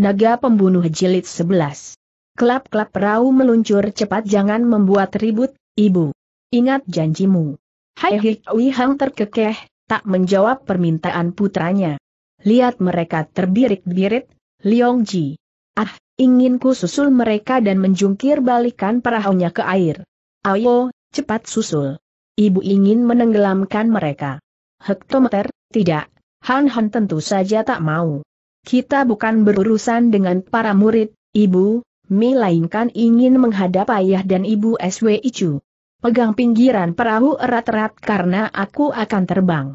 Naga Pembunuh Jilid 11. Kelap-kelap perahu meluncur cepat jangan membuat ribut, ibu. Ingat janjimu. Hai Hikwi Hang terkekeh, tak menjawab permintaan putranya. Lihat mereka terbirik-birit, Liong Ji. Ah, inginku susul mereka dan menjungkir balikan perahunya ke air. Ayo, cepat susul. Ibu ingin menenggelamkan mereka. Hektometer, tidak, Han Han tentu saja tak mau. Kita bukan berurusan dengan para murid, Ibu, melainkan ingin menghadap ayah dan ibu SW Icu. Pegang pinggiran perahu erat-erat karena aku akan terbang.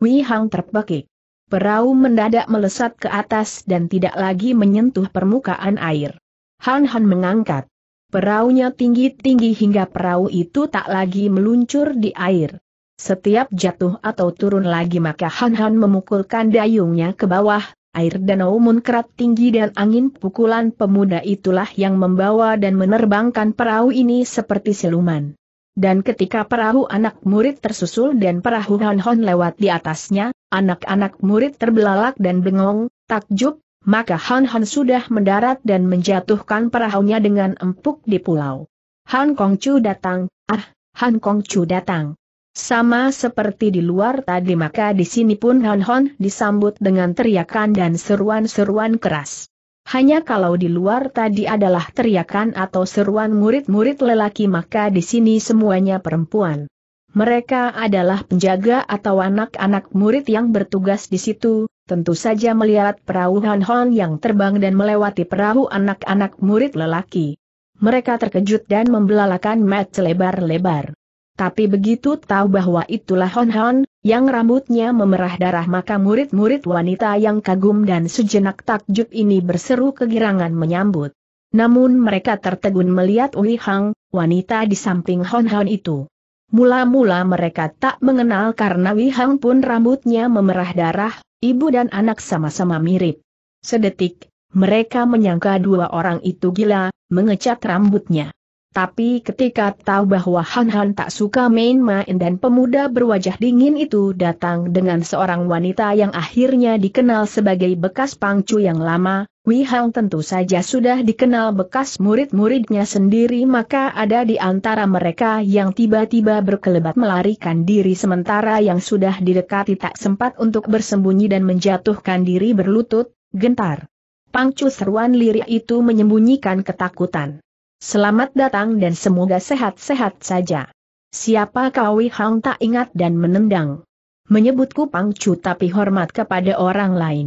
Wi Hang terpekik. Perahu mendadak melesat ke atas dan tidak lagi menyentuh permukaan air. Han Han mengangkat. Perahunya tinggi-tinggi hingga perahu itu tak lagi meluncur di air. Setiap jatuh atau turun lagi maka Han Han memukulkan dayungnya ke bawah, air danau munkrat tinggi dan angin pukulan pemuda itulah yang membawa dan menerbangkan perahu ini seperti siluman. Dan ketika perahu anak murid tersusul dan perahu hon-hon lewat di atasnya, anak-anak murid terbelalak dan bengong, takjub, maka Han-Han sudah mendarat dan menjatuhkan perahunya dengan empuk di pulau. Han Chu datang, ah, Han Chu datang. Sama seperti di luar tadi maka di sini pun Hon Hon disambut dengan teriakan dan seruan-seruan keras. Hanya kalau di luar tadi adalah teriakan atau seruan murid-murid lelaki maka di sini semuanya perempuan. Mereka adalah penjaga atau anak-anak murid yang bertugas di situ, tentu saja melihat perahu Hon Hon yang terbang dan melewati perahu anak-anak murid lelaki. Mereka terkejut dan membelalakan mat lebar lebar tapi begitu tahu bahwa itulah Hon Hon, yang rambutnya memerah darah maka murid-murid wanita yang kagum dan sejenak takjub ini berseru kegirangan menyambut. Namun mereka tertegun melihat Ui Hang, wanita di samping Hon Hon itu. Mula-mula mereka tak mengenal karena Ui Hang pun rambutnya memerah darah, ibu dan anak sama-sama mirip. Sedetik, mereka menyangka dua orang itu gila, mengecat rambutnya. Tapi ketika tahu bahwa Han Han tak suka main-main dan pemuda berwajah dingin itu datang dengan seorang wanita yang akhirnya dikenal sebagai bekas pangcu yang lama, Wei Hang tentu saja sudah dikenal bekas murid-muridnya sendiri maka ada di antara mereka yang tiba-tiba berkelebat melarikan diri sementara yang sudah didekati tak sempat untuk bersembunyi dan menjatuhkan diri berlutut, gentar. Pangcu seruan lirik itu menyembunyikan ketakutan. Selamat datang dan semoga sehat-sehat saja. Siapa kau Hang tak ingat dan menendang. Menyebutku pangcu tapi hormat kepada orang lain.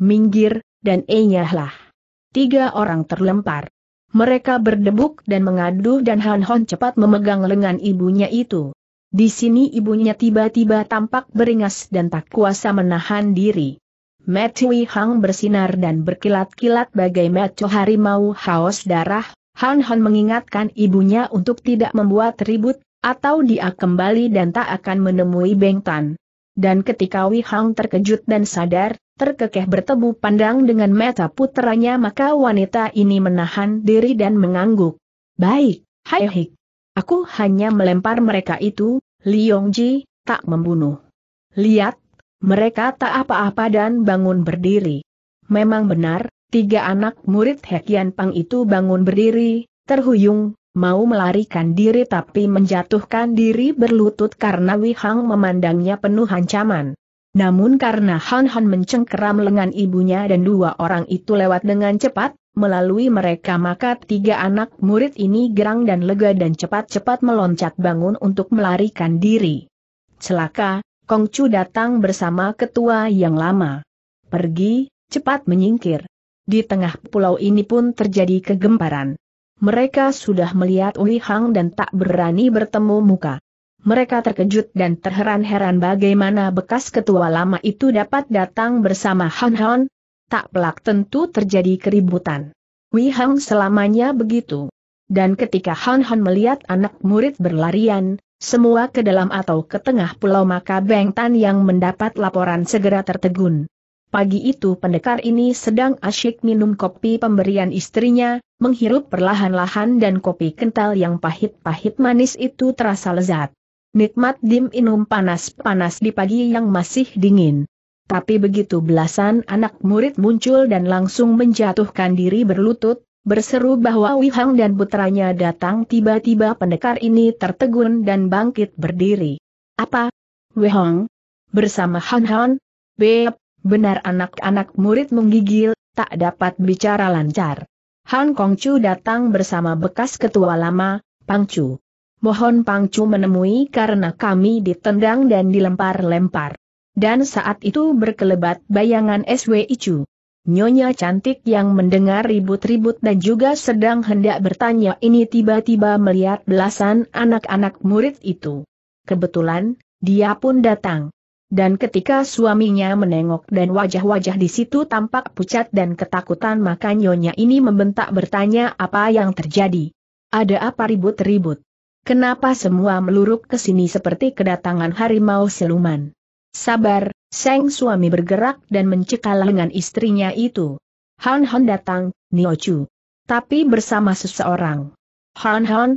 Minggir, dan enyahlah. Tiga orang terlempar. Mereka berdebuk dan mengadu dan Han Hon cepat memegang lengan ibunya itu. Di sini ibunya tiba-tiba tampak beringas dan tak kuasa menahan diri. Matthew Hang bersinar dan berkilat-kilat bagai maco harimau haus darah, Han Han mengingatkan ibunya untuk tidak membuat ribut, atau dia kembali dan tak akan menemui Beng Tan. Dan ketika Wei Hang terkejut dan sadar, terkekeh bertemu pandang dengan mata putranya maka wanita ini menahan diri dan mengangguk. Baik, hai hik. Aku hanya melempar mereka itu, Liong Ji, tak membunuh. Lihat, mereka tak apa-apa dan bangun berdiri. Memang benar, Tiga anak murid Hekian Pang itu bangun berdiri, terhuyung, mau melarikan diri tapi menjatuhkan diri berlutut karena Wihang memandangnya penuh ancaman. Namun karena Han Han mencengkeram lengan ibunya dan dua orang itu lewat dengan cepat, melalui mereka maka tiga anak murid ini gerang dan lega dan cepat-cepat meloncat bangun untuk melarikan diri. Celaka, Kong Chu datang bersama ketua yang lama. Pergi, cepat menyingkir. Di tengah pulau ini pun terjadi kegemparan. Mereka sudah melihat Uli Hang dan tak berani bertemu muka. Mereka terkejut dan terheran-heran bagaimana bekas ketua lama itu dapat datang bersama Han Han. Tak pelak tentu terjadi keributan. Wei Hang selamanya begitu. Dan ketika Han Han melihat anak murid berlarian, semua ke dalam atau ke tengah pulau maka Beng Tan yang mendapat laporan segera tertegun. Pagi itu pendekar ini sedang asyik minum kopi pemberian istrinya, menghirup perlahan-lahan dan kopi kental yang pahit-pahit manis itu terasa lezat. Nikmat dim inum panas-panas di pagi yang masih dingin. Tapi begitu belasan anak murid muncul dan langsung menjatuhkan diri berlutut, berseru bahwa Wihang dan putranya datang tiba-tiba pendekar ini tertegun dan bangkit berdiri. Apa? Wihang? Bersama Han Han? Beep. Benar anak-anak murid menggigil, tak dapat bicara lancar. Han Chu datang bersama bekas ketua lama, Pang Chu. Mohon Pang Chu menemui karena kami ditendang dan dilempar-lempar. Dan saat itu berkelebat bayangan SW Chu. Nyonya cantik yang mendengar ribut-ribut dan juga sedang hendak bertanya ini tiba-tiba melihat belasan anak-anak murid itu. Kebetulan, dia pun datang dan ketika suaminya menengok dan wajah-wajah di situ tampak pucat dan ketakutan maka nyonya ini membentak bertanya apa yang terjadi. Ada apa ribut-ribut? Kenapa semua meluruk ke sini seperti kedatangan harimau siluman? Sabar, Seng suami bergerak dan mencekal lengan istrinya itu. Han Han datang, Niochu. Tapi bersama seseorang. Han Han,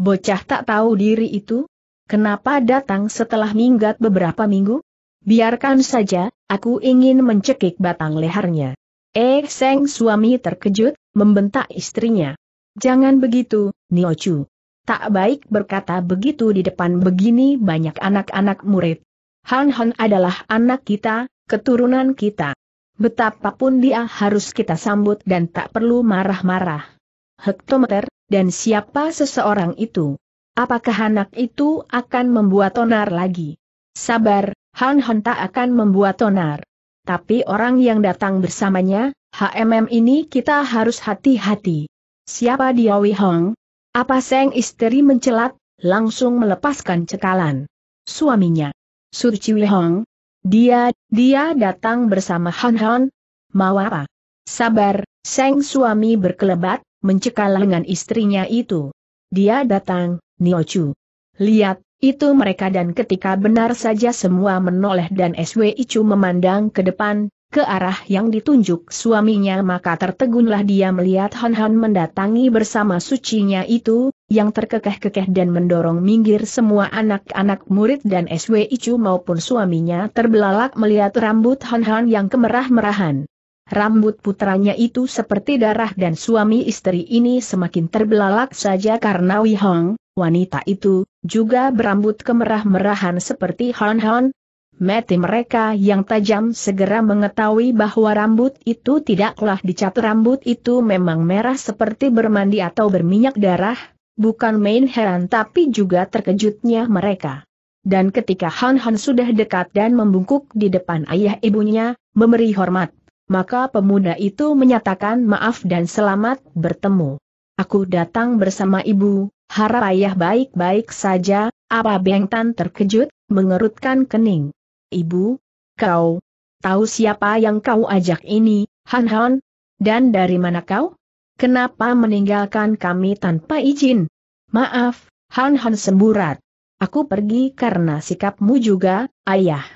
bocah tak tahu diri itu? Kenapa datang setelah minggat beberapa minggu? Biarkan saja, aku ingin mencekik batang lehernya. Eh, Seng suami terkejut, membentak istrinya. Jangan begitu, Niochu. Tak baik berkata begitu di depan begini banyak anak-anak murid. Han Han adalah anak kita, keturunan kita. Betapapun dia harus kita sambut dan tak perlu marah-marah. Hektometer, dan siapa seseorang itu? Apakah anak itu akan membuat onar lagi? Sabar, Han Hon tak akan membuat tonar, Tapi orang yang datang bersamanya, HMM ini kita harus hati-hati. Siapa dia Wei Hong? Apa Seng istri mencelat, langsung melepaskan cekalan. Suaminya. Surci Wei Hong. Dia, dia datang bersama Han Hon. Mau apa? Sabar, Seng suami berkelebat, mencekal dengan istrinya itu. Dia datang, Niochu. Lihat, itu mereka dan ketika benar saja semua menoleh dan SW Icu memandang ke depan, ke arah yang ditunjuk suaminya maka tertegunlah dia melihat Han Han mendatangi bersama sucinya itu, yang terkekeh-kekeh dan mendorong minggir semua anak-anak murid dan SW Icu maupun suaminya terbelalak melihat rambut Han Han yang kemerah-merahan. Rambut putranya itu seperti darah dan suami istri ini semakin terbelalak saja karena Wihong, wanita itu, juga berambut kemerah-merahan seperti Hon-Hon. Mati mereka yang tajam segera mengetahui bahwa rambut itu tidaklah dicat rambut itu memang merah seperti bermandi atau berminyak darah, bukan main heran tapi juga terkejutnya mereka. Dan ketika Han Han sudah dekat dan membungkuk di depan ayah ibunya, memberi hormat, maka pemuda itu menyatakan maaf dan selamat bertemu. Aku datang bersama ibu, Harap ayah baik-baik saja, apa Beng Tan terkejut, mengerutkan kening. Ibu, kau tahu siapa yang kau ajak ini, Han Han? Dan dari mana kau? Kenapa meninggalkan kami tanpa izin? Maaf, Han Han semburat. Aku pergi karena sikapmu juga, ayah.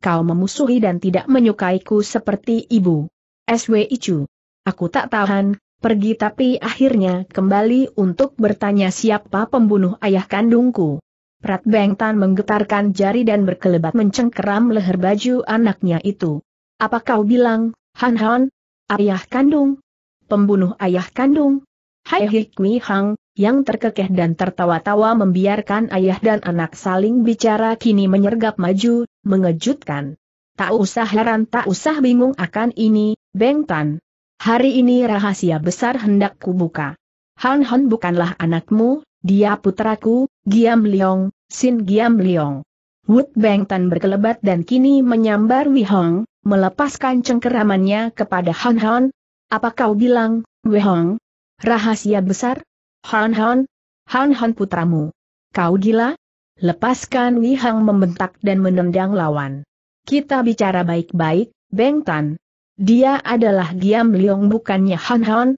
Kau memusuhi dan tidak menyukaiku seperti ibu. SW Icu. Aku tak tahan, pergi tapi akhirnya kembali untuk bertanya siapa pembunuh ayah kandungku. Prat Tan menggetarkan jari dan berkelebat mencengkeram leher baju anaknya itu. Apa kau bilang, Han Han? Ayah kandung? Pembunuh ayah kandung? Hai Hikmi Hang, yang terkekeh dan tertawa-tawa membiarkan ayah dan anak saling bicara kini menyergap maju, mengejutkan. Tak usah heran tak usah bingung akan ini, Beng Tan. Hari ini rahasia besar hendak kubuka. Han Han bukanlah anakmu, dia putraku, Giam Leong, Sin Giam Leong. Wood Bang Tan berkelebat dan kini menyambar Wihong, melepaskan cengkeramannya kepada Han Han. Apa kau bilang, Wihong? Rahasia besar? Han Han? Han Han putramu. Kau gila? Lepaskan Wihong membentak dan menendang lawan. Kita bicara baik-baik, Bang Tan, dia adalah Giam Leong bukannya Han Han.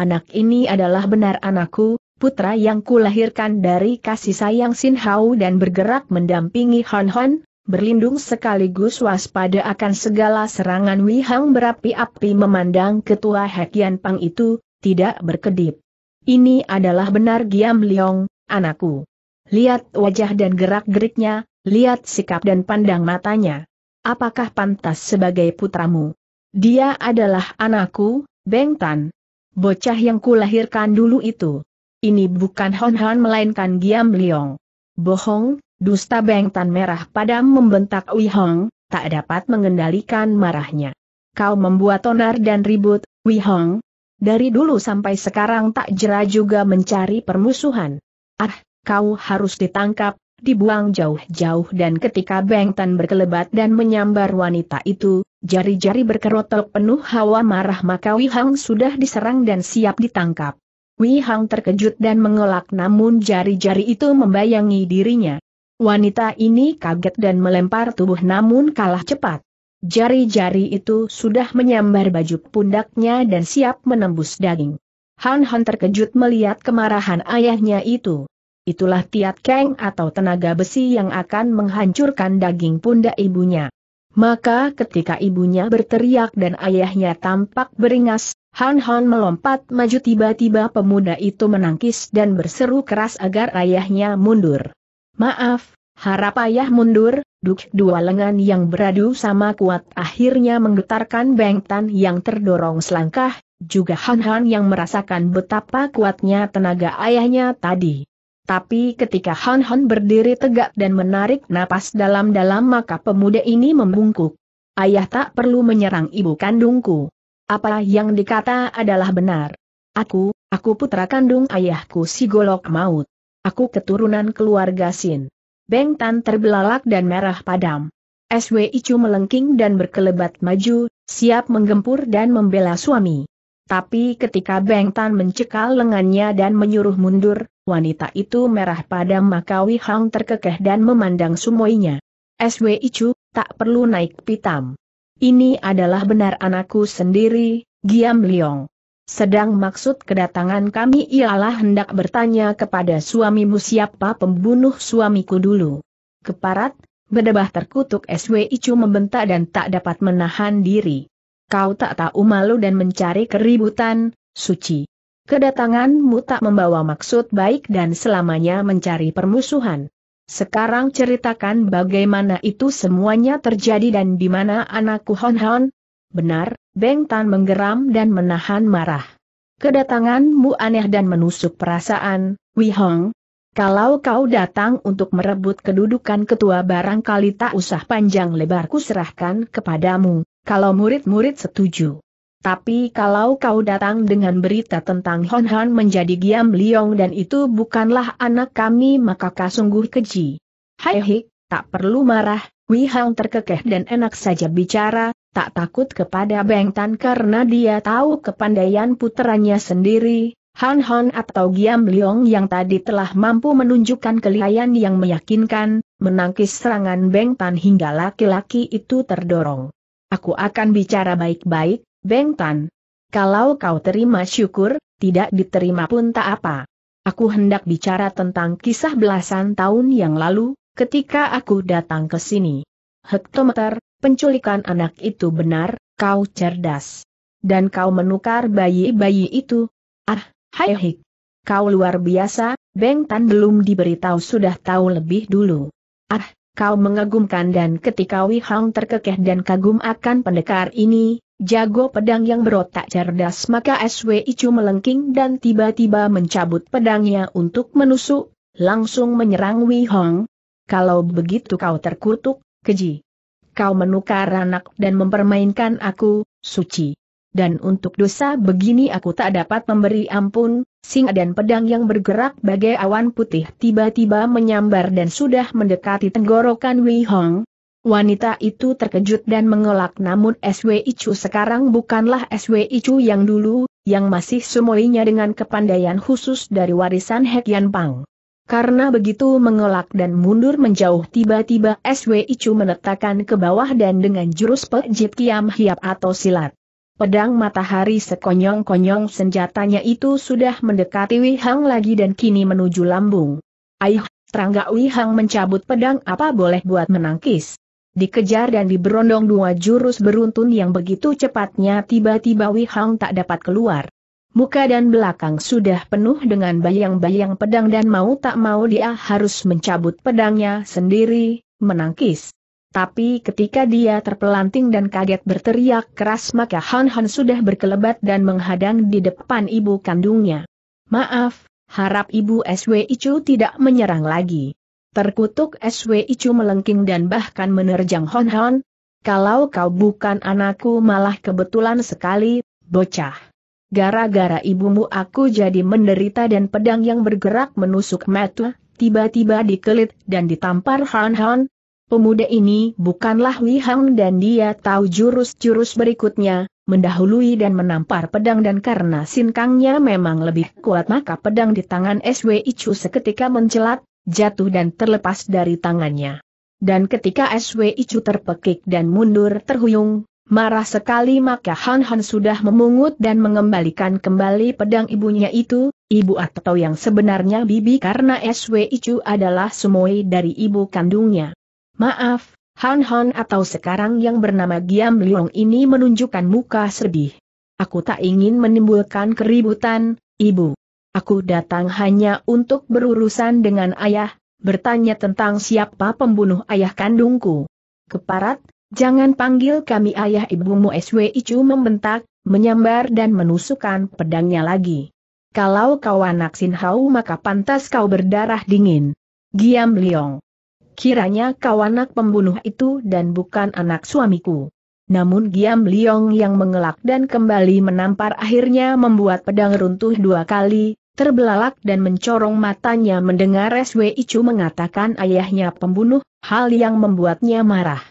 Anak ini adalah benar anakku, putra yang kulahirkan dari kasih sayang Sin Hao dan bergerak mendampingi Han Han, berlindung sekaligus waspada akan segala serangan Hang berapi-api memandang ketua Hekian Pang itu, tidak berkedip. Ini adalah benar Giam Leong, anakku. Lihat wajah dan gerak-geriknya, lihat sikap dan pandang matanya. Apakah pantas sebagai putramu? Dia adalah anakku, Beng Tan. Bocah yang kulahirkan dulu itu. Ini bukan Hon Hon melainkan Giam Liong. Bohong, dusta Beng Tan merah padam membentak Wei Hong, tak dapat mengendalikan marahnya. Kau membuat onar dan ribut, Wei Hong. Dari dulu sampai sekarang tak jera juga mencari permusuhan. Ah, kau harus ditangkap, dibuang jauh-jauh dan ketika Tan berkelebat dan menyambar wanita itu, jari-jari berkerotok penuh hawa marah maka hang sudah diserang dan siap ditangkap. Wihang terkejut dan mengelak namun jari-jari itu membayangi dirinya. Wanita ini kaget dan melempar tubuh namun kalah cepat. Jari-jari itu sudah menyambar baju pundaknya dan siap menembus daging. Han Han terkejut melihat kemarahan ayahnya itu itulah Tiat Keng atau tenaga besi yang akan menghancurkan daging pundak ibunya. Maka ketika ibunya berteriak dan ayahnya tampak beringas, Han Han melompat maju tiba-tiba pemuda itu menangkis dan berseru keras agar ayahnya mundur. Maaf, harap ayah mundur, duk dua lengan yang beradu sama kuat akhirnya menggetarkan bengtan yang terdorong selangkah, juga Han Han yang merasakan betapa kuatnya tenaga ayahnya tadi. Tapi ketika Han Han berdiri tegak dan menarik napas dalam-dalam maka pemuda ini membungkuk. Ayah tak perlu menyerang ibu kandungku. Apa yang dikata adalah benar. Aku, aku putra kandung ayahku si golok maut. Aku keturunan keluarga Sin. Beng Tan terbelalak dan merah padam. SW Icu melengking dan berkelebat maju, siap menggempur dan membela suami. Tapi ketika Beng Tan mencekal lengannya dan menyuruh mundur, wanita itu merah padam maka Hang terkekeh dan memandang sumoinya. SW Icu, tak perlu naik pitam. Ini adalah benar anakku sendiri, Giam Liong. Sedang maksud kedatangan kami ialah hendak bertanya kepada suamimu siapa pembunuh suamiku dulu. Keparat, bedebah terkutuk SW Icu membentak dan tak dapat menahan diri. Kau tak tahu malu dan mencari keributan, suci. Kedatanganmu tak membawa maksud baik dan selamanya mencari permusuhan. Sekarang ceritakan bagaimana itu semuanya terjadi dan di mana anakku Hon Hon? Benar, Beng Tan menggeram dan menahan marah. Kedatanganmu aneh dan menusuk perasaan, Wih Hong. Kalau kau datang untuk merebut kedudukan ketua barangkali tak usah panjang lebar kuserahkan kepadamu kalau murid-murid setuju. Tapi kalau kau datang dengan berita tentang Hon Han menjadi Giam Liong dan itu bukanlah anak kami maka kau sungguh keji. Hai hik, tak perlu marah, Wei Hang terkekeh dan enak saja bicara, tak takut kepada Beng Tan karena dia tahu kepandaian puteranya sendiri, Hon Han atau Giam Liong yang tadi telah mampu menunjukkan kelihayan yang meyakinkan, menangkis serangan Beng Tan hingga laki-laki itu terdorong. Aku akan bicara baik-baik, Beng Tan. Kalau kau terima syukur, tidak diterima pun tak apa. Aku hendak bicara tentang kisah belasan tahun yang lalu, ketika aku datang ke sini. Hektometer, penculikan anak itu benar, kau cerdas. Dan kau menukar bayi-bayi itu. Ah, hai hik. Kau luar biasa, Beng Tan belum diberitahu sudah tahu lebih dulu. Ah, kau mengagumkan dan ketika Wei Hang terkekeh dan kagum akan pendekar ini, jago pedang yang berotak cerdas maka SW Icu melengking dan tiba-tiba mencabut pedangnya untuk menusuk, langsung menyerang Wei Hang. Kalau begitu kau terkutuk, keji. Kau menukar anak dan mempermainkan aku, suci. Dan untuk dosa begini aku tak dapat memberi ampun, singa dan pedang yang bergerak bagai awan putih tiba-tiba menyambar dan sudah mendekati tenggorokan Wei Hong. Wanita itu terkejut dan mengelak namun SW Icu sekarang bukanlah SW Icu yang dulu, yang masih semuanya dengan kepandaian khusus dari warisan Hek Yan Pang. Karena begitu mengelak dan mundur menjauh tiba-tiba SW Icu menetakkan ke bawah dan dengan jurus pejit kiam hiap atau silat. Pedang matahari sekonyong-konyong senjatanya itu sudah mendekati Wihang lagi dan kini menuju lambung. Aih, terangga Wihang mencabut pedang apa boleh buat menangkis. Dikejar dan diberondong dua jurus beruntun yang begitu cepatnya tiba-tiba Wihang tak dapat keluar. Muka dan belakang sudah penuh dengan bayang-bayang pedang dan mau tak mau dia harus mencabut pedangnya sendiri, menangkis. Tapi ketika dia terpelanting dan kaget berteriak keras maka Han Han sudah berkelebat dan menghadang di depan ibu kandungnya. Maaf, harap ibu SW Icu tidak menyerang lagi. Terkutuk SW Icu melengking dan bahkan menerjang Han Han. Kalau kau bukan anakku malah kebetulan sekali, bocah. Gara-gara ibumu aku jadi menderita dan pedang yang bergerak menusuk mata, tiba-tiba dikelit dan ditampar Han Han, Pemuda ini bukanlah Wei Hang dan dia tahu jurus-jurus berikutnya, mendahului dan menampar pedang dan karena sinkangnya memang lebih kuat maka pedang di tangan SW Ichu seketika mencelat, jatuh dan terlepas dari tangannya. Dan ketika SW Ichu terpekik dan mundur terhuyung, marah sekali maka Han Han sudah memungut dan mengembalikan kembali pedang ibunya itu, ibu atau yang sebenarnya bibi karena SW Ichu adalah sumoi dari ibu kandungnya. Maaf, Han Han atau sekarang yang bernama Giam Liong ini menunjukkan muka sedih. Aku tak ingin menimbulkan keributan, Ibu. Aku datang hanya untuk berurusan dengan ayah, bertanya tentang siapa pembunuh ayah kandungku. Keparat, jangan panggil kami ayah ibumu SW Icu membentak, menyambar dan menusukkan pedangnya lagi. Kalau kau anak Sinhau maka pantas kau berdarah dingin. Giam Liong. Kiranya kau anak pembunuh itu dan bukan anak suamiku. Namun Giam Liong yang mengelak dan kembali menampar akhirnya membuat pedang runtuh dua kali, terbelalak dan mencorong matanya mendengar SW Icu mengatakan ayahnya pembunuh, hal yang membuatnya marah.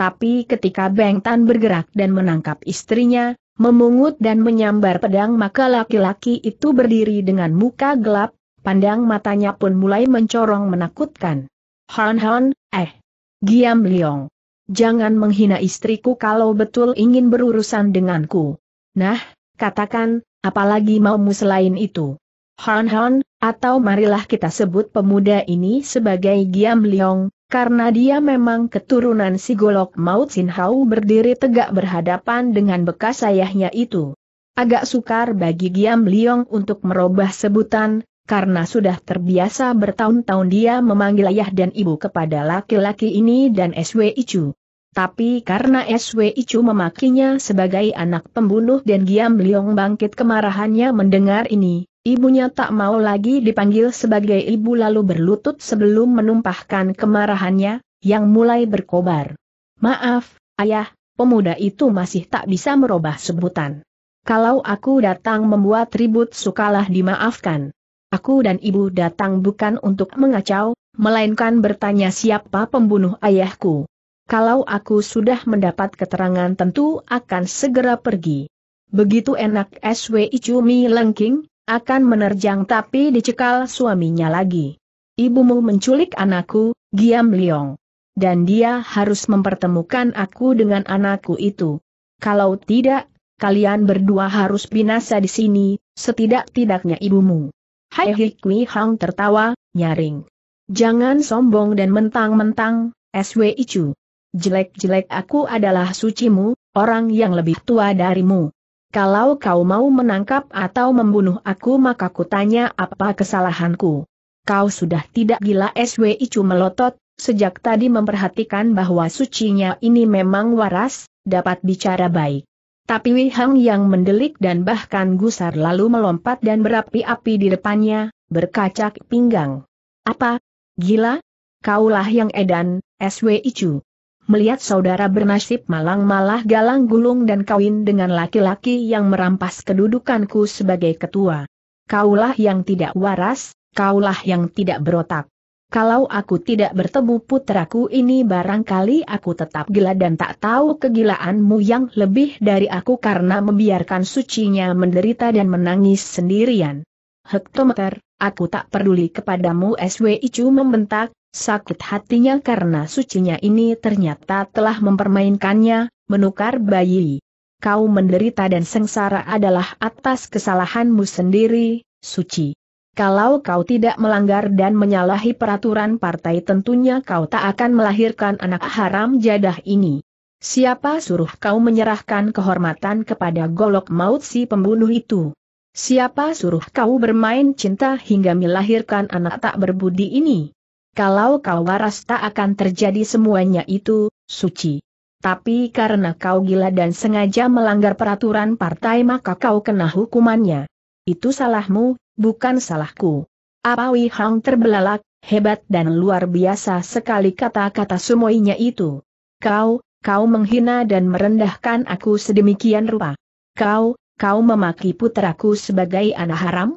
Tapi ketika Beng Tan bergerak dan menangkap istrinya, memungut dan menyambar pedang maka laki-laki itu berdiri dengan muka gelap, pandang matanya pun mulai mencorong menakutkan. Han Han, eh. Giam Liong. Jangan menghina istriku kalau betul ingin berurusan denganku. Nah, katakan, apalagi maumu selain itu. Han Han, atau marilah kita sebut pemuda ini sebagai Giam Liong, karena dia memang keturunan si Golok Maut Sinhau berdiri tegak berhadapan dengan bekas ayahnya itu. Agak sukar bagi Giam Liong untuk merubah sebutan, karena sudah terbiasa bertahun-tahun dia memanggil ayah dan ibu kepada laki-laki ini dan SW Icu. Tapi karena SW Icu memakinya sebagai anak pembunuh dan Giam Liong bangkit kemarahannya mendengar ini, ibunya tak mau lagi dipanggil sebagai ibu lalu berlutut sebelum menumpahkan kemarahannya, yang mulai berkobar. Maaf, ayah, pemuda itu masih tak bisa merubah sebutan. Kalau aku datang membuat ribut sukalah dimaafkan aku dan ibu datang bukan untuk mengacau, melainkan bertanya siapa pembunuh ayahku. Kalau aku sudah mendapat keterangan tentu akan segera pergi. Begitu enak SW Icumi lengking, akan menerjang tapi dicekal suaminya lagi. Ibumu menculik anakku, Giam Liong. Dan dia harus mempertemukan aku dengan anakku itu. Kalau tidak, kalian berdua harus binasa di sini, setidak-tidaknya ibumu. Hai eh, Hikui Hang tertawa, nyaring. Jangan sombong dan mentang-mentang, SW Icu. Jelek-jelek aku adalah sucimu, orang yang lebih tua darimu. Kalau kau mau menangkap atau membunuh aku maka kutanya apa kesalahanku. Kau sudah tidak gila SW Icu melotot, sejak tadi memperhatikan bahwa sucinya ini memang waras, dapat bicara baik. Tapi Wei Hang yang mendelik dan bahkan gusar lalu melompat dan berapi-api di depannya, berkacak pinggang. Apa? Gila? Kaulah yang edan, SW Icu. Melihat saudara bernasib malang malah galang gulung dan kawin dengan laki-laki yang merampas kedudukanku sebagai ketua. Kaulah yang tidak waras, kaulah yang tidak berotak. Kalau aku tidak bertemu putraku ini barangkali aku tetap gila dan tak tahu kegilaanmu yang lebih dari aku karena membiarkan sucinya menderita dan menangis sendirian. Hektometer, aku tak peduli kepadamu SW Icu membentak, sakit hatinya karena sucinya ini ternyata telah mempermainkannya, menukar bayi. Kau menderita dan sengsara adalah atas kesalahanmu sendiri, suci. Kalau kau tidak melanggar dan menyalahi peraturan partai tentunya kau tak akan melahirkan anak haram jadah ini. Siapa suruh kau menyerahkan kehormatan kepada golok maut si pembunuh itu? Siapa suruh kau bermain cinta hingga melahirkan anak tak berbudi ini? Kalau kau waras tak akan terjadi semuanya itu, suci. Tapi karena kau gila dan sengaja melanggar peraturan partai maka kau kena hukumannya. Itu salahmu, bukan salahku. Apa Wei Hang terbelalak, hebat dan luar biasa sekali kata-kata semuanya itu. Kau, kau menghina dan merendahkan aku sedemikian rupa. Kau, kau memaki putraku sebagai anak haram?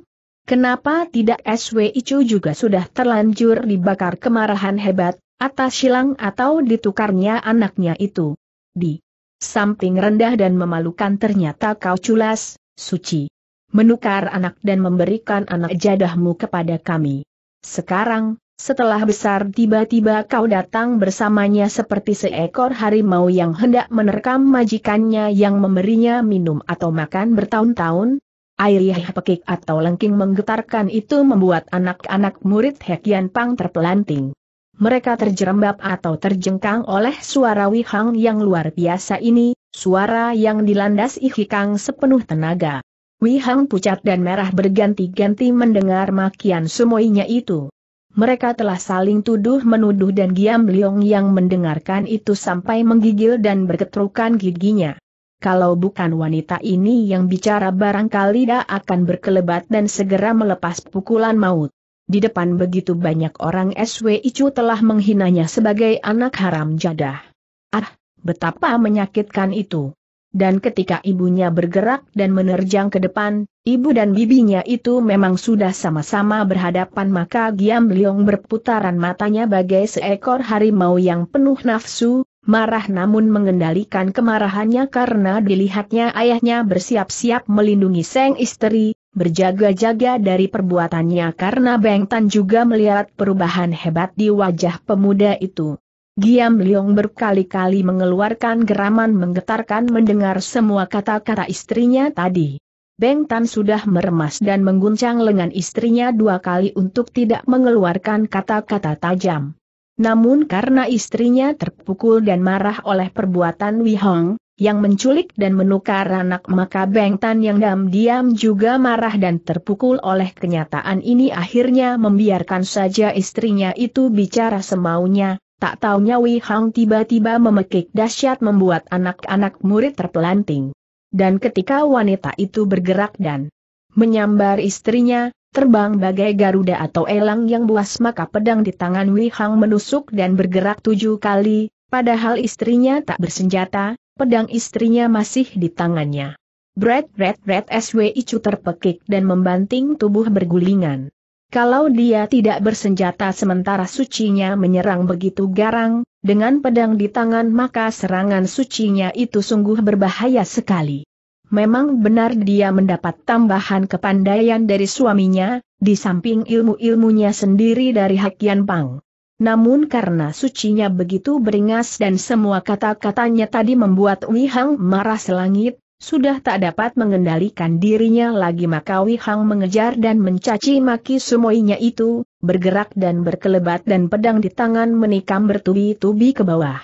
Kenapa tidak SW Icu juga sudah terlanjur dibakar kemarahan hebat, atas silang atau ditukarnya anaknya itu? Di samping rendah dan memalukan ternyata kau culas, suci menukar anak dan memberikan anak jadahmu kepada kami. Sekarang, setelah besar tiba-tiba kau datang bersamanya seperti seekor harimau yang hendak menerkam majikannya yang memberinya minum atau makan bertahun-tahun, Air Yah pekik atau lengking menggetarkan itu membuat anak-anak murid Hekian Pang terpelanting. Mereka terjerembab atau terjengkang oleh suara Wihang yang luar biasa ini, suara yang dilandas Ihikang sepenuh tenaga. Wei Hang pucat dan merah berganti-ganti mendengar makian semuanya itu. Mereka telah saling tuduh-menuduh dan Giam Liong yang mendengarkan itu sampai menggigil dan bergetrukan giginya. Kalau bukan wanita ini yang bicara barangkali dia akan berkelebat dan segera melepas pukulan maut. Di depan begitu banyak orang SW Icu telah menghinanya sebagai anak haram jadah. Ah, betapa menyakitkan itu dan ketika ibunya bergerak dan menerjang ke depan, ibu dan bibinya itu memang sudah sama-sama berhadapan maka Giam Liong berputaran matanya bagai seekor harimau yang penuh nafsu, marah namun mengendalikan kemarahannya karena dilihatnya ayahnya bersiap-siap melindungi sang istri, berjaga-jaga dari perbuatannya karena Beng Tan juga melihat perubahan hebat di wajah pemuda itu. Giam Liong berkali-kali mengeluarkan geraman menggetarkan mendengar semua kata-kata istrinya tadi. Beng Tan sudah meremas dan mengguncang lengan istrinya dua kali untuk tidak mengeluarkan kata-kata tajam. Namun karena istrinya terpukul dan marah oleh perbuatan Hong yang menculik dan menukar anak maka Beng Tan yang diam-diam juga marah dan terpukul oleh kenyataan ini akhirnya membiarkan saja istrinya itu bicara semaunya, Tak tahu Wei Hang tiba-tiba memekik dahsyat membuat anak-anak murid terpelanting. Dan ketika wanita itu bergerak dan menyambar istrinya, terbang bagai Garuda atau elang yang buas maka pedang di tangan Wei Hang menusuk dan bergerak tujuh kali, padahal istrinya tak bersenjata, pedang istrinya masih di tangannya. Brad Brad Brad SWI terpekik dan membanting tubuh bergulingan. Kalau dia tidak bersenjata sementara sucinya menyerang begitu garang, dengan pedang di tangan maka serangan sucinya itu sungguh berbahaya sekali. Memang benar dia mendapat tambahan kepandaian dari suaminya, di samping ilmu-ilmunya sendiri dari Hakian Pang. Namun karena sucinya begitu beringas dan semua kata-katanya tadi membuat Wihang marah selangit, sudah tak dapat mengendalikan dirinya lagi maka Wihang mengejar dan mencaci maki semuanya itu, bergerak dan berkelebat dan pedang di tangan menikam bertubi-tubi ke bawah.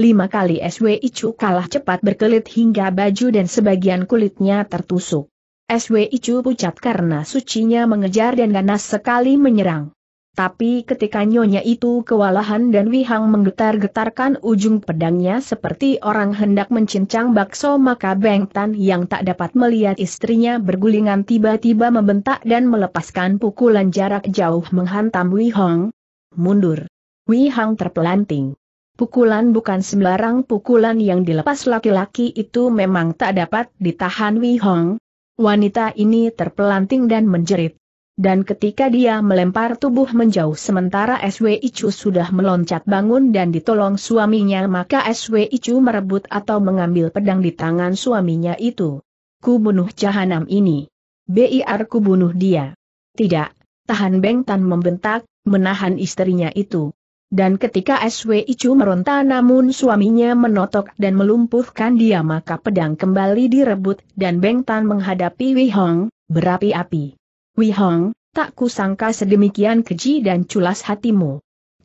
Lima kali SW Icu kalah cepat berkelit hingga baju dan sebagian kulitnya tertusuk. SW Icu pucat karena sucinya mengejar dan ganas sekali menyerang. Tapi ketika nyonya itu kewalahan dan Wihang menggetar-getarkan ujung pedangnya seperti orang hendak mencincang bakso maka Beng Tan yang tak dapat melihat istrinya bergulingan tiba-tiba membentak dan melepaskan pukulan jarak jauh menghantam Wihang. Mundur. Wihang terpelanting. Pukulan bukan sembarang pukulan yang dilepas laki-laki itu memang tak dapat ditahan Wihang. Wanita ini terpelanting dan menjerit. Dan ketika dia melempar tubuh menjauh sementara SW Icu sudah meloncat bangun dan ditolong suaminya maka SW Icu merebut atau mengambil pedang di tangan suaminya itu. Ku bunuh jahanam ini. Biar ku bunuh dia. Tidak, tahan Beng Tan membentak, menahan istrinya itu. Dan ketika SW Icu meronta namun suaminya menotok dan melumpuhkan dia maka pedang kembali direbut dan Beng Tan menghadapi Wei Hong berapi-api. Wihong, tak kusangka sedemikian keji dan culas hatimu.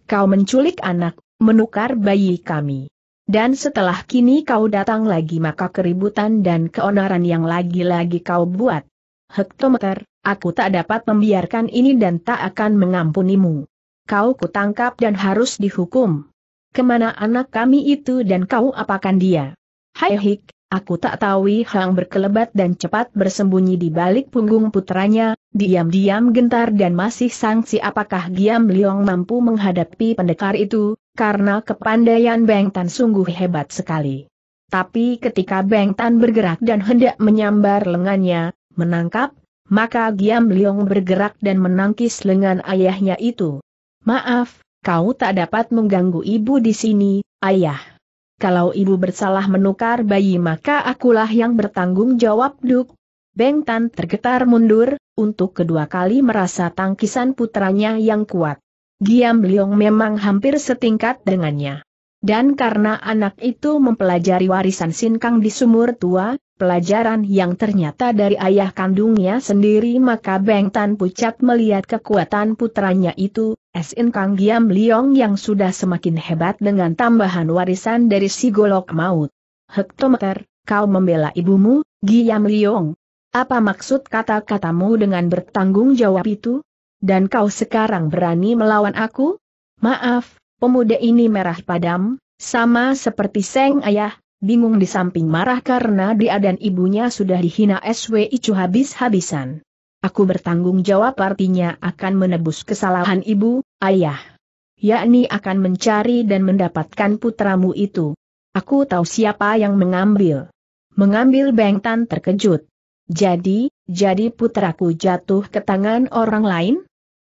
Kau menculik anak, menukar bayi kami. Dan setelah kini kau datang lagi maka keributan dan keonaran yang lagi-lagi kau buat. Hektometer, aku tak dapat membiarkan ini dan tak akan mengampunimu. Kau kutangkap dan harus dihukum. Kemana anak kami itu dan kau apakan dia? Hai hik, Aku tak tahu Hang berkelebat dan cepat bersembunyi di balik punggung putranya, diam-diam gentar dan masih sangsi apakah Giam Liong mampu menghadapi pendekar itu, karena kepandaian Beng Tan sungguh hebat sekali. Tapi ketika Beng Tan bergerak dan hendak menyambar lengannya, menangkap, maka Giam Liong bergerak dan menangkis lengan ayahnya itu. Maaf, kau tak dapat mengganggu ibu di sini, ayah kalau ibu bersalah menukar bayi maka akulah yang bertanggung jawab Duk. Beng Tan tergetar mundur, untuk kedua kali merasa tangkisan putranya yang kuat. Giam Liong memang hampir setingkat dengannya. Dan karena anak itu mempelajari warisan Sin Kang di sumur tua, pelajaran yang ternyata dari ayah kandungnya sendiri maka Beng Tan Pucat melihat kekuatan putranya itu, Sin Kang Giam Liong yang sudah semakin hebat dengan tambahan warisan dari si golok maut. Hektometer, kau membela ibumu, Giam Liong. Apa maksud kata-katamu dengan bertanggung jawab itu? Dan kau sekarang berani melawan aku? Maaf, pemuda ini merah padam, sama seperti Seng Ayah, bingung di samping marah karena dia dan ibunya sudah dihina SW Icu habis-habisan. Aku bertanggung jawab artinya akan menebus kesalahan ibu, ayah. Yakni akan mencari dan mendapatkan putramu itu. Aku tahu siapa yang mengambil. Mengambil Bengtan terkejut. Jadi, jadi putraku jatuh ke tangan orang lain?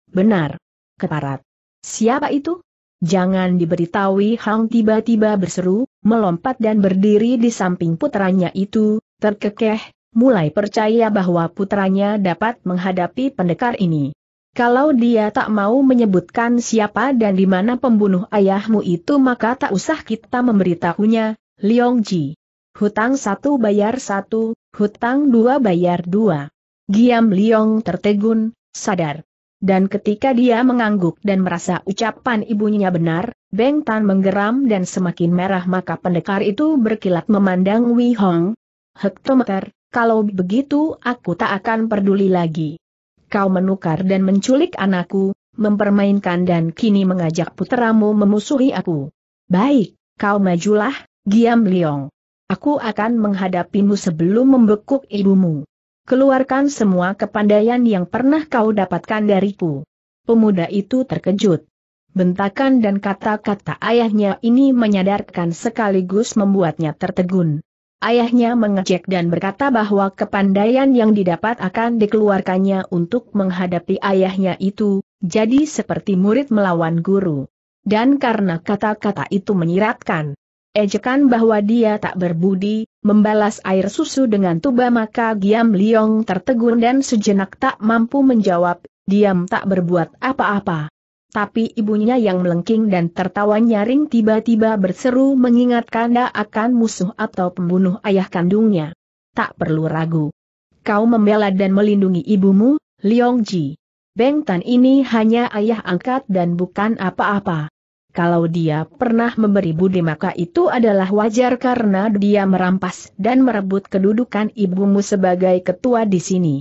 Benar. Keparat. Siapa itu? Jangan diberitahui Hang tiba-tiba berseru, melompat dan berdiri di samping putranya itu, terkekeh, mulai percaya bahwa putranya dapat menghadapi pendekar ini. Kalau dia tak mau menyebutkan siapa dan di mana pembunuh ayahmu itu maka tak usah kita memberitahunya, Liong Ji. Hutang satu bayar satu, hutang dua bayar dua. Giam Liong tertegun, sadar. Dan ketika dia mengangguk dan merasa ucapan ibunya benar, Beng Tan menggeram dan semakin merah maka pendekar itu berkilat memandang Wei Hong. Hektometer, kalau begitu aku tak akan peduli lagi. Kau menukar dan menculik anakku, mempermainkan dan kini mengajak putramu memusuhi aku. Baik, kau majulah, Giam Liong. Aku akan menghadapimu sebelum membekuk ibumu keluarkan semua kepandaian yang pernah kau dapatkan dariku. Pemuda itu terkejut. Bentakan dan kata-kata ayahnya ini menyadarkan sekaligus membuatnya tertegun. Ayahnya mengecek dan berkata bahwa kepandaian yang didapat akan dikeluarkannya untuk menghadapi ayahnya itu, jadi seperti murid melawan guru. Dan karena kata-kata itu menyiratkan, ejekan bahwa dia tak berbudi, membalas air susu dengan tuba maka Giam Liong tertegun dan sejenak tak mampu menjawab, diam tak berbuat apa-apa. Tapi ibunya yang melengking dan tertawa nyaring tiba-tiba berseru mengingatkan dia akan musuh atau pembunuh ayah kandungnya. Tak perlu ragu. Kau membela dan melindungi ibumu, Liong Ji. Beng Tan ini hanya ayah angkat dan bukan apa-apa. Kalau dia pernah memberi budi maka itu adalah wajar karena dia merampas dan merebut kedudukan ibumu sebagai ketua di sini.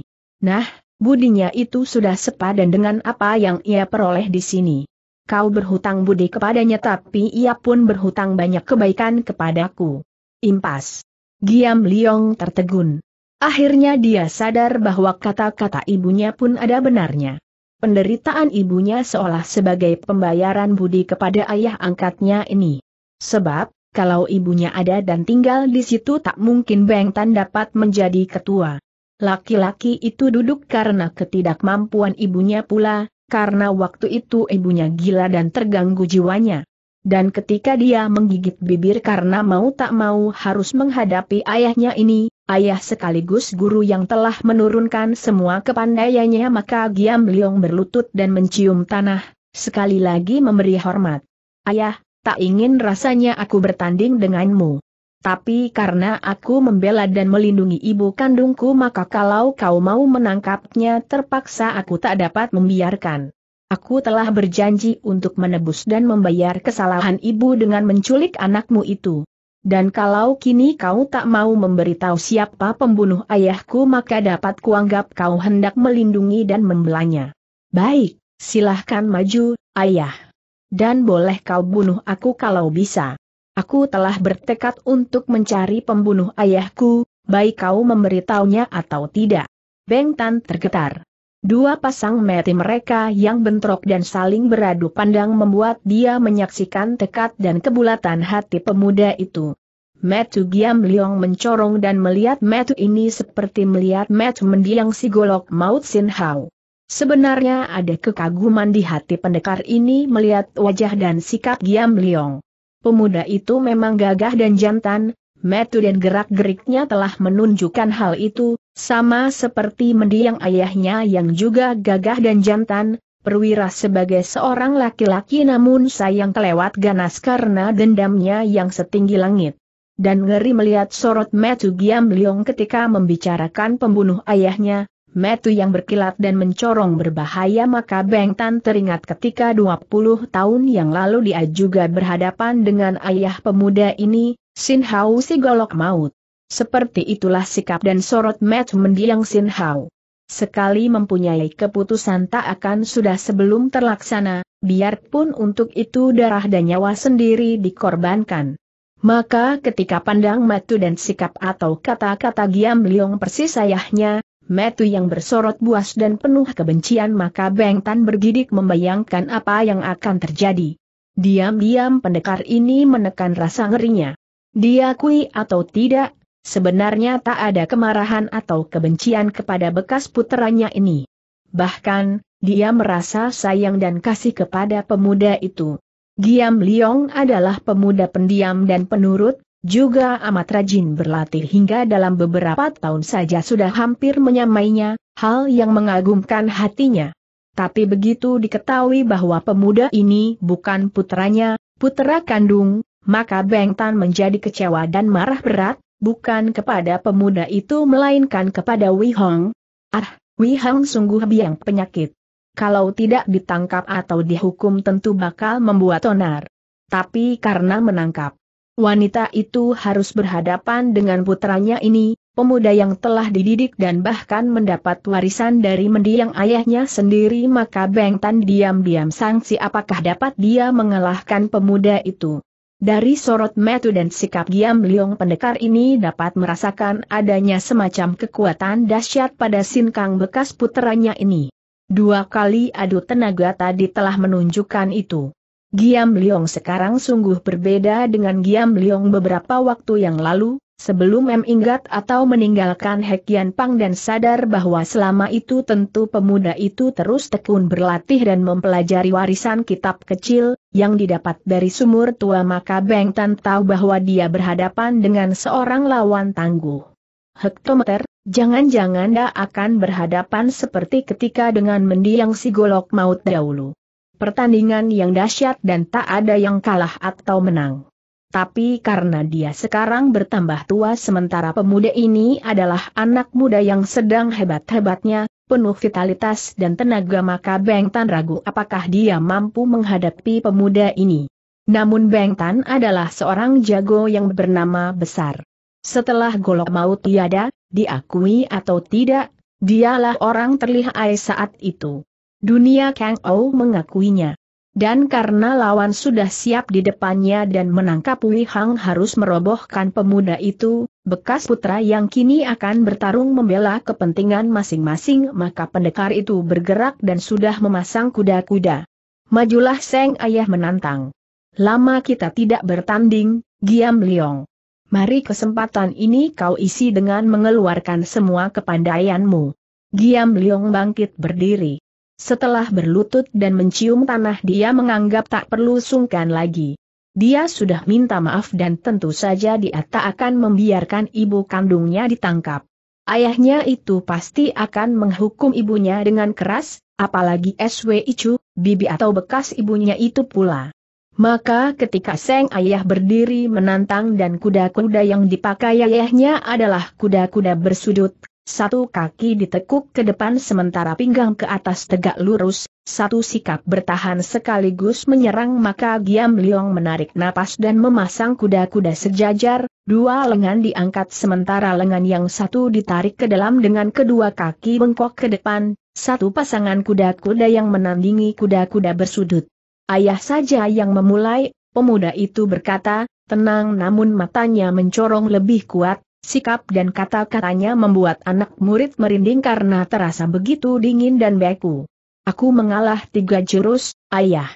Nah, budinya itu sudah sepadan dengan apa yang ia peroleh di sini. Kau berhutang budi kepadanya tapi ia pun berhutang banyak kebaikan kepadaku. Impas. Giam Liong tertegun. Akhirnya dia sadar bahwa kata-kata ibunya pun ada benarnya penderitaan ibunya seolah sebagai pembayaran budi kepada ayah angkatnya ini. Sebab, kalau ibunya ada dan tinggal di situ tak mungkin Beng Tan dapat menjadi ketua. Laki-laki itu duduk karena ketidakmampuan ibunya pula, karena waktu itu ibunya gila dan terganggu jiwanya. Dan ketika dia menggigit bibir karena mau tak mau harus menghadapi ayahnya ini, ayah sekaligus guru yang telah menurunkan semua kepandaiannya maka Giam Liong berlutut dan mencium tanah, sekali lagi memberi hormat. Ayah, tak ingin rasanya aku bertanding denganmu. Tapi karena aku membela dan melindungi ibu kandungku maka kalau kau mau menangkapnya terpaksa aku tak dapat membiarkan. Aku telah berjanji untuk menebus dan membayar kesalahan ibu dengan menculik anakmu itu. Dan kalau kini kau tak mau memberitahu siapa pembunuh ayahku maka dapat kuanggap kau hendak melindungi dan membelanya. Baik, silahkan maju, ayah. Dan boleh kau bunuh aku kalau bisa. Aku telah bertekad untuk mencari pembunuh ayahku, baik kau memberitahunya atau tidak. Beng Tan tergetar. Dua pasang mati mereka yang bentrok dan saling beradu pandang membuat dia menyaksikan tekad dan kebulatan hati pemuda itu. Metu Giam Liong mencorong dan melihat Metu ini seperti melihat Metu mendiang si golok maut Sin Hao. Sebenarnya ada kekaguman di hati pendekar ini melihat wajah dan sikap Giam Liong. Pemuda itu memang gagah dan jantan, Metu dan gerak-geriknya telah menunjukkan hal itu, sama seperti mendiang ayahnya yang juga gagah dan jantan, perwira sebagai seorang laki-laki namun sayang kelewat ganas karena dendamnya yang setinggi langit. Dan ngeri melihat sorot Matthew Giam Leong ketika membicarakan pembunuh ayahnya, Matthew yang berkilat dan mencorong berbahaya maka Beng Tan teringat ketika 20 tahun yang lalu dia juga berhadapan dengan ayah pemuda ini, Sin Hau si golok maut. Seperti itulah sikap dan sorot Matt mendiang Sin Hao. Sekali mempunyai keputusan tak akan sudah sebelum terlaksana, biarpun untuk itu darah dan nyawa sendiri dikorbankan. Maka ketika pandang Matu dan sikap atau kata-kata Giam Liong persis ayahnya, Matu yang bersorot buas dan penuh kebencian maka Beng Tan bergidik membayangkan apa yang akan terjadi. Diam-diam pendekar ini menekan rasa ngerinya. Diakui atau tidak, Sebenarnya tak ada kemarahan atau kebencian kepada bekas puteranya ini. Bahkan, dia merasa sayang dan kasih kepada pemuda itu. Giam Liong adalah pemuda pendiam dan penurut, juga amat rajin berlatih hingga dalam beberapa tahun saja sudah hampir menyamainya, hal yang mengagumkan hatinya. Tapi begitu diketahui bahwa pemuda ini bukan putranya, putra kandung, maka Beng Tan menjadi kecewa dan marah berat, bukan kepada pemuda itu melainkan kepada Wei Hong. Ah, Wei Hong sungguh biang penyakit. Kalau tidak ditangkap atau dihukum tentu bakal membuat onar. Tapi karena menangkap, wanita itu harus berhadapan dengan putranya ini, pemuda yang telah dididik dan bahkan mendapat warisan dari mendiang ayahnya sendiri maka Beng tan diam-diam sangsi apakah dapat dia mengalahkan pemuda itu. Dari sorot metu dan sikap Giam Liong pendekar ini dapat merasakan adanya semacam kekuatan dahsyat pada Kang bekas puteranya ini. Dua kali adu tenaga tadi telah menunjukkan itu. Giam Liong sekarang sungguh berbeda dengan Giam Liong beberapa waktu yang lalu, Sebelum M ingat atau meninggalkan Hekian Pang dan sadar bahwa selama itu tentu pemuda itu terus tekun berlatih dan mempelajari warisan kitab kecil, yang didapat dari sumur tua maka Beng Tan tahu bahwa dia berhadapan dengan seorang lawan tangguh. Hektometer, jangan-jangan dia akan berhadapan seperti ketika dengan mendiang si golok maut dahulu pertandingan yang dahsyat dan tak ada yang kalah atau menang. Tapi karena dia sekarang bertambah tua sementara pemuda ini adalah anak muda yang sedang hebat-hebatnya, penuh vitalitas dan tenaga maka Beng Tan ragu apakah dia mampu menghadapi pemuda ini. Namun Beng Tan adalah seorang jago yang bernama besar. Setelah golok maut tiada, diakui atau tidak, dialah orang terlihai saat itu. Dunia Kang Ou mengakuinya. Dan karena lawan sudah siap di depannya dan menangkap Wei Hang harus merobohkan pemuda itu, bekas putra yang kini akan bertarung membela kepentingan masing-masing maka pendekar itu bergerak dan sudah memasang kuda-kuda. Majulah Seng Ayah menantang. Lama kita tidak bertanding, Giam Leong. Mari kesempatan ini kau isi dengan mengeluarkan semua kepandaianmu. Giam Leong bangkit berdiri. Setelah berlutut dan mencium tanah dia menganggap tak perlu sungkan lagi. Dia sudah minta maaf dan tentu saja dia tak akan membiarkan ibu kandungnya ditangkap. Ayahnya itu pasti akan menghukum ibunya dengan keras, apalagi SW Icu, bibi atau bekas ibunya itu pula. Maka ketika Seng Ayah berdiri menantang dan kuda-kuda yang dipakai ayahnya adalah kuda-kuda bersudut, satu kaki ditekuk ke depan sementara pinggang ke atas tegak lurus, satu sikap bertahan sekaligus menyerang maka Giam Liong menarik napas dan memasang kuda-kuda sejajar, dua lengan diangkat sementara lengan yang satu ditarik ke dalam dengan kedua kaki bengkok ke depan, satu pasangan kuda-kuda yang menandingi kuda-kuda bersudut. Ayah saja yang memulai, pemuda itu berkata, tenang namun matanya mencorong lebih kuat, Sikap dan kata-katanya membuat anak murid merinding karena terasa begitu dingin dan beku. Aku mengalah tiga jurus, ayah.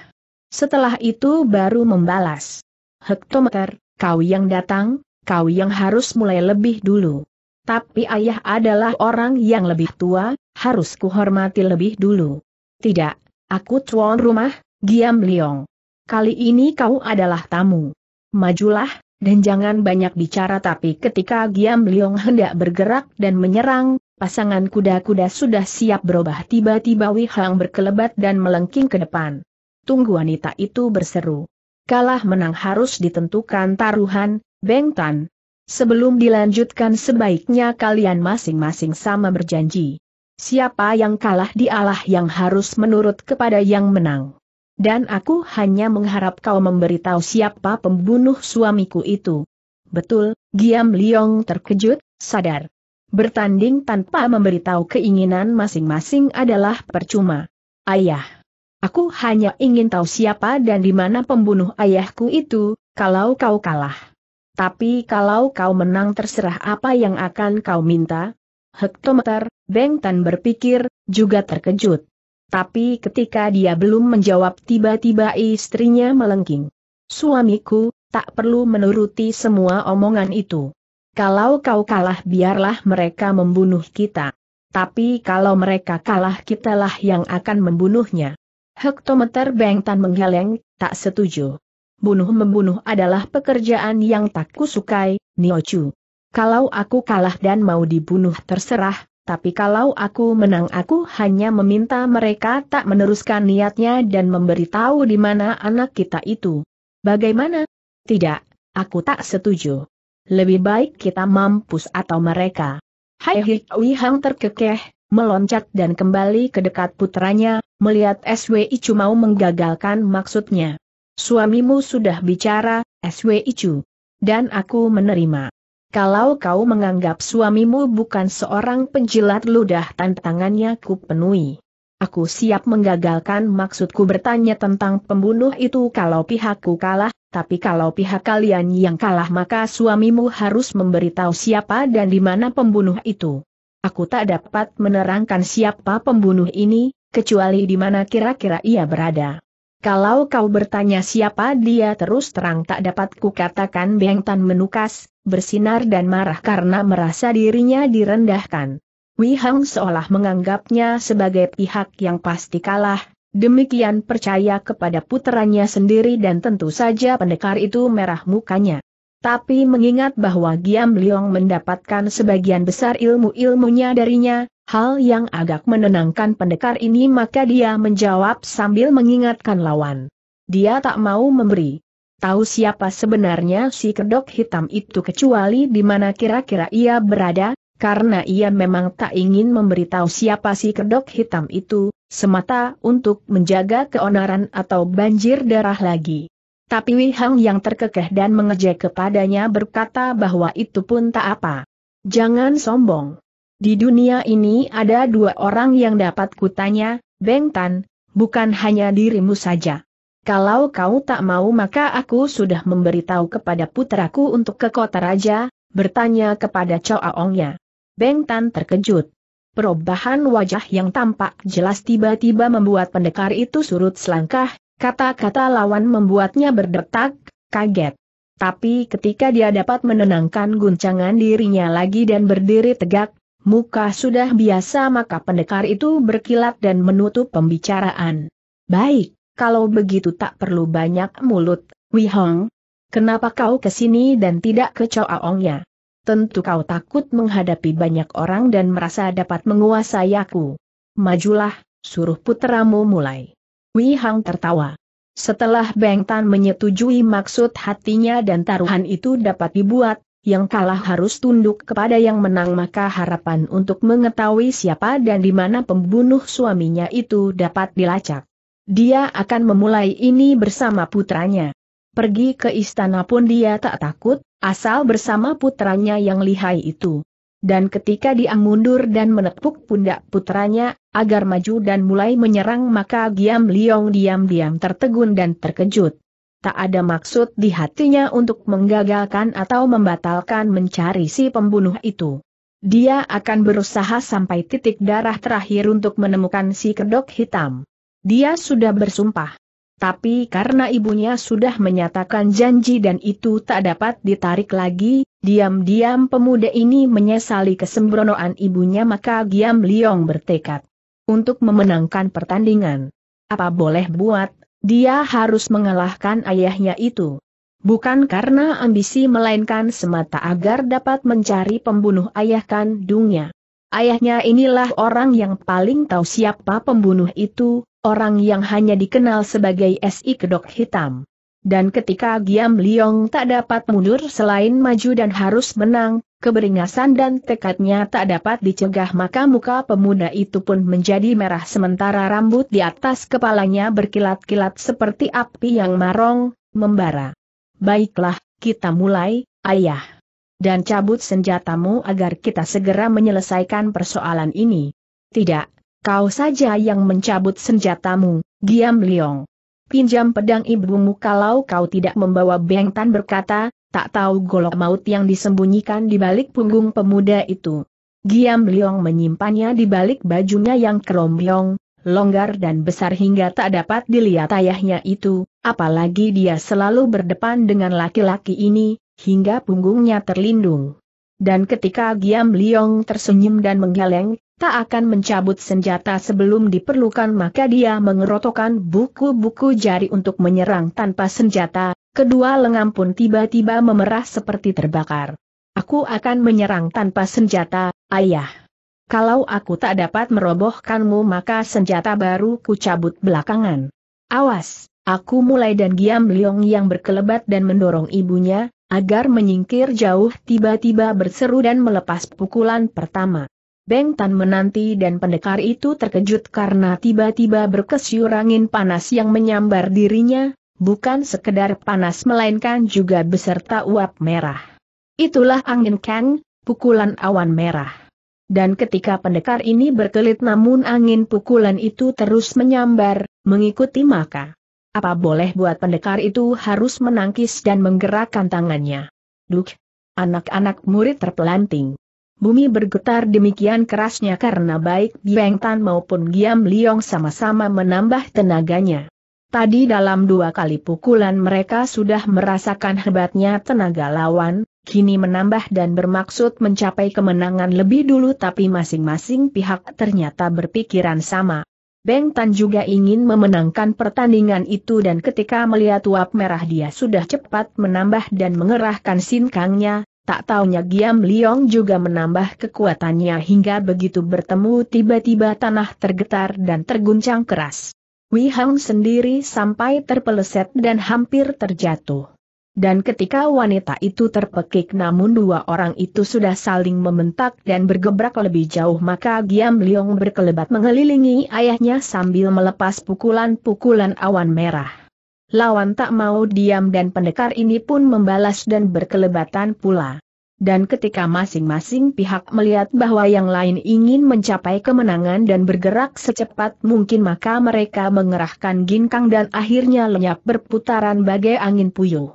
Setelah itu baru membalas. Hektometer, kau yang datang, kau yang harus mulai lebih dulu. Tapi ayah adalah orang yang lebih tua, harus kuhormati lebih dulu. Tidak, aku tuan rumah, Giam Liong. Kali ini kau adalah tamu. Majulah, dan jangan banyak bicara tapi ketika Giam Liong hendak bergerak dan menyerang, pasangan kuda-kuda sudah siap berubah tiba-tiba Wihang berkelebat dan melengking ke depan. Tunggu wanita itu berseru. Kalah menang harus ditentukan taruhan, Beng Tan. Sebelum dilanjutkan sebaiknya kalian masing-masing sama berjanji. Siapa yang kalah dialah yang harus menurut kepada yang menang. Dan aku hanya mengharap kau memberitahu siapa pembunuh suamiku itu. Betul, Giam Liong terkejut, sadar. Bertanding tanpa memberitahu keinginan masing-masing adalah percuma. Ayah. Aku hanya ingin tahu siapa dan di mana pembunuh ayahku itu, kalau kau kalah. Tapi kalau kau menang terserah apa yang akan kau minta. Hektometer, Beng Tan berpikir, juga terkejut. Tapi ketika dia belum menjawab tiba-tiba istrinya melengking. Suamiku, tak perlu menuruti semua omongan itu. Kalau kau kalah biarlah mereka membunuh kita. Tapi kalau mereka kalah kitalah yang akan membunuhnya. Hektometer Bengtan menggeleng, tak setuju. Bunuh-membunuh adalah pekerjaan yang tak kusukai, Niochu. Kalau aku kalah dan mau dibunuh terserah, tapi kalau aku menang aku hanya meminta mereka tak meneruskan niatnya dan memberitahu di mana anak kita itu. Bagaimana? Tidak, aku tak setuju. Lebih baik kita mampus atau mereka. Hai Hikwi Hang terkekeh, meloncat dan kembali ke dekat putranya, melihat SWI Chu mau menggagalkan maksudnya. Suamimu sudah bicara, SWI Chu, Dan aku menerima. Kalau kau menganggap suamimu bukan seorang penjilat ludah tantangannya ku penuhi. Aku siap menggagalkan maksudku bertanya tentang pembunuh itu kalau pihakku kalah, tapi kalau pihak kalian yang kalah maka suamimu harus memberitahu siapa dan di mana pembunuh itu. Aku tak dapat menerangkan siapa pembunuh ini, kecuali di mana kira-kira ia berada. Kalau kau bertanya siapa dia terus terang tak dapat kukatakan Beng Tan menukas, bersinar dan marah karena merasa dirinya direndahkan. Wei Hang seolah menganggapnya sebagai pihak yang pasti kalah, demikian percaya kepada putranya sendiri dan tentu saja pendekar itu merah mukanya. Tapi mengingat bahwa Giam Liong mendapatkan sebagian besar ilmu-ilmunya darinya, hal yang agak menenangkan pendekar ini maka dia menjawab sambil mengingatkan lawan. Dia tak mau memberi. Tahu siapa sebenarnya si kedok hitam itu kecuali di mana kira-kira ia berada, karena ia memang tak ingin memberitahu siapa si kedok hitam itu, semata untuk menjaga keonaran atau banjir darah lagi. Tapi Wihang yang terkekeh dan mengejek kepadanya berkata bahwa itu pun tak apa. Jangan sombong. Di dunia ini ada dua orang yang dapat kutanya, Beng Tan, bukan hanya dirimu saja. Kalau kau tak mau maka aku sudah memberitahu kepada puteraku untuk ke kota raja, bertanya kepada Aongnya. Beng Tan terkejut. Perubahan wajah yang tampak jelas tiba-tiba membuat pendekar itu surut selangkah, kata-kata lawan membuatnya berdetak, kaget. Tapi ketika dia dapat menenangkan guncangan dirinya lagi dan berdiri tegak, Muka sudah biasa maka pendekar itu berkilat dan menutup pembicaraan. Baik, kalau begitu tak perlu banyak mulut, Hong, Kenapa kau kesini dan tidak ke Choaongnya? Tentu kau takut menghadapi banyak orang dan merasa dapat menguasai aku. Majulah, suruh putramu mulai. Hong tertawa. Setelah Beng Tan menyetujui maksud hatinya dan taruhan itu dapat dibuat, yang kalah harus tunduk kepada yang menang maka harapan untuk mengetahui siapa dan di mana pembunuh suaminya itu dapat dilacak. Dia akan memulai ini bersama putranya. Pergi ke istana pun dia tak takut, asal bersama putranya yang lihai itu. Dan ketika dia mundur dan menepuk pundak putranya, agar maju dan mulai menyerang maka Giam Liong diam-diam tertegun dan terkejut tak ada maksud di hatinya untuk menggagalkan atau membatalkan mencari si pembunuh itu. Dia akan berusaha sampai titik darah terakhir untuk menemukan si kedok hitam. Dia sudah bersumpah. Tapi karena ibunya sudah menyatakan janji dan itu tak dapat ditarik lagi, diam-diam pemuda ini menyesali kesembronoan ibunya maka Giam Liong bertekad untuk memenangkan pertandingan. Apa boleh buat, dia harus mengalahkan ayahnya itu. Bukan karena ambisi melainkan semata agar dapat mencari pembunuh ayah kandungnya. Ayahnya inilah orang yang paling tahu siapa pembunuh itu, orang yang hanya dikenal sebagai S.I. Kedok Hitam. Dan ketika Giam Liong tak dapat mundur selain maju dan harus menang, keberingasan dan tekadnya tak dapat dicegah maka muka pemuda itu pun menjadi merah sementara rambut di atas kepalanya berkilat-kilat seperti api yang marong, membara. Baiklah, kita mulai, ayah. Dan cabut senjatamu agar kita segera menyelesaikan persoalan ini. Tidak, kau saja yang mencabut senjatamu, Giam Liong pinjam pedang ibumu kalau kau tidak membawa bengtan berkata, tak tahu golok maut yang disembunyikan di balik punggung pemuda itu. Giam Liong menyimpannya di balik bajunya yang kerombiong, longgar dan besar hingga tak dapat dilihat ayahnya itu, apalagi dia selalu berdepan dengan laki-laki ini, hingga punggungnya terlindung. Dan ketika Giam Liong tersenyum dan menggeleng, tak akan mencabut senjata sebelum diperlukan maka dia mengerotokan buku-buku jari untuk menyerang tanpa senjata, kedua lengan pun tiba-tiba memerah seperti terbakar. Aku akan menyerang tanpa senjata, ayah. Kalau aku tak dapat merobohkanmu maka senjata baru ku cabut belakangan. Awas, aku mulai dan Giam Liong yang berkelebat dan mendorong ibunya, agar menyingkir jauh tiba-tiba berseru dan melepas pukulan pertama. Beng Tan menanti dan pendekar itu terkejut karena tiba-tiba berkesiur angin panas yang menyambar dirinya, bukan sekedar panas melainkan juga beserta uap merah. Itulah angin Kang, pukulan awan merah. Dan ketika pendekar ini berkelit namun angin pukulan itu terus menyambar, mengikuti maka. Apa boleh buat pendekar itu harus menangkis dan menggerakkan tangannya. Duk! Anak-anak murid terpelanting. Bumi bergetar demikian kerasnya karena baik Biang Tan maupun Giam Liong sama-sama menambah tenaganya. Tadi dalam dua kali pukulan mereka sudah merasakan hebatnya tenaga lawan, kini menambah dan bermaksud mencapai kemenangan lebih dulu tapi masing-masing pihak ternyata berpikiran sama. Beng Tan juga ingin memenangkan pertandingan itu dan ketika melihat uap merah dia sudah cepat menambah dan mengerahkan sinkangnya, Tak taunya Giam Liong juga menambah kekuatannya hingga begitu bertemu tiba-tiba tanah tergetar dan terguncang keras. Wei Hang sendiri sampai terpeleset dan hampir terjatuh. Dan ketika wanita itu terpekik namun dua orang itu sudah saling membentak dan bergebrak lebih jauh maka Giam Liong berkelebat mengelilingi ayahnya sambil melepas pukulan-pukulan awan merah lawan tak mau diam dan pendekar ini pun membalas dan berkelebatan pula. Dan ketika masing-masing pihak melihat bahwa yang lain ingin mencapai kemenangan dan bergerak secepat mungkin maka mereka mengerahkan ginkang dan akhirnya lenyap berputaran bagai angin puyuh.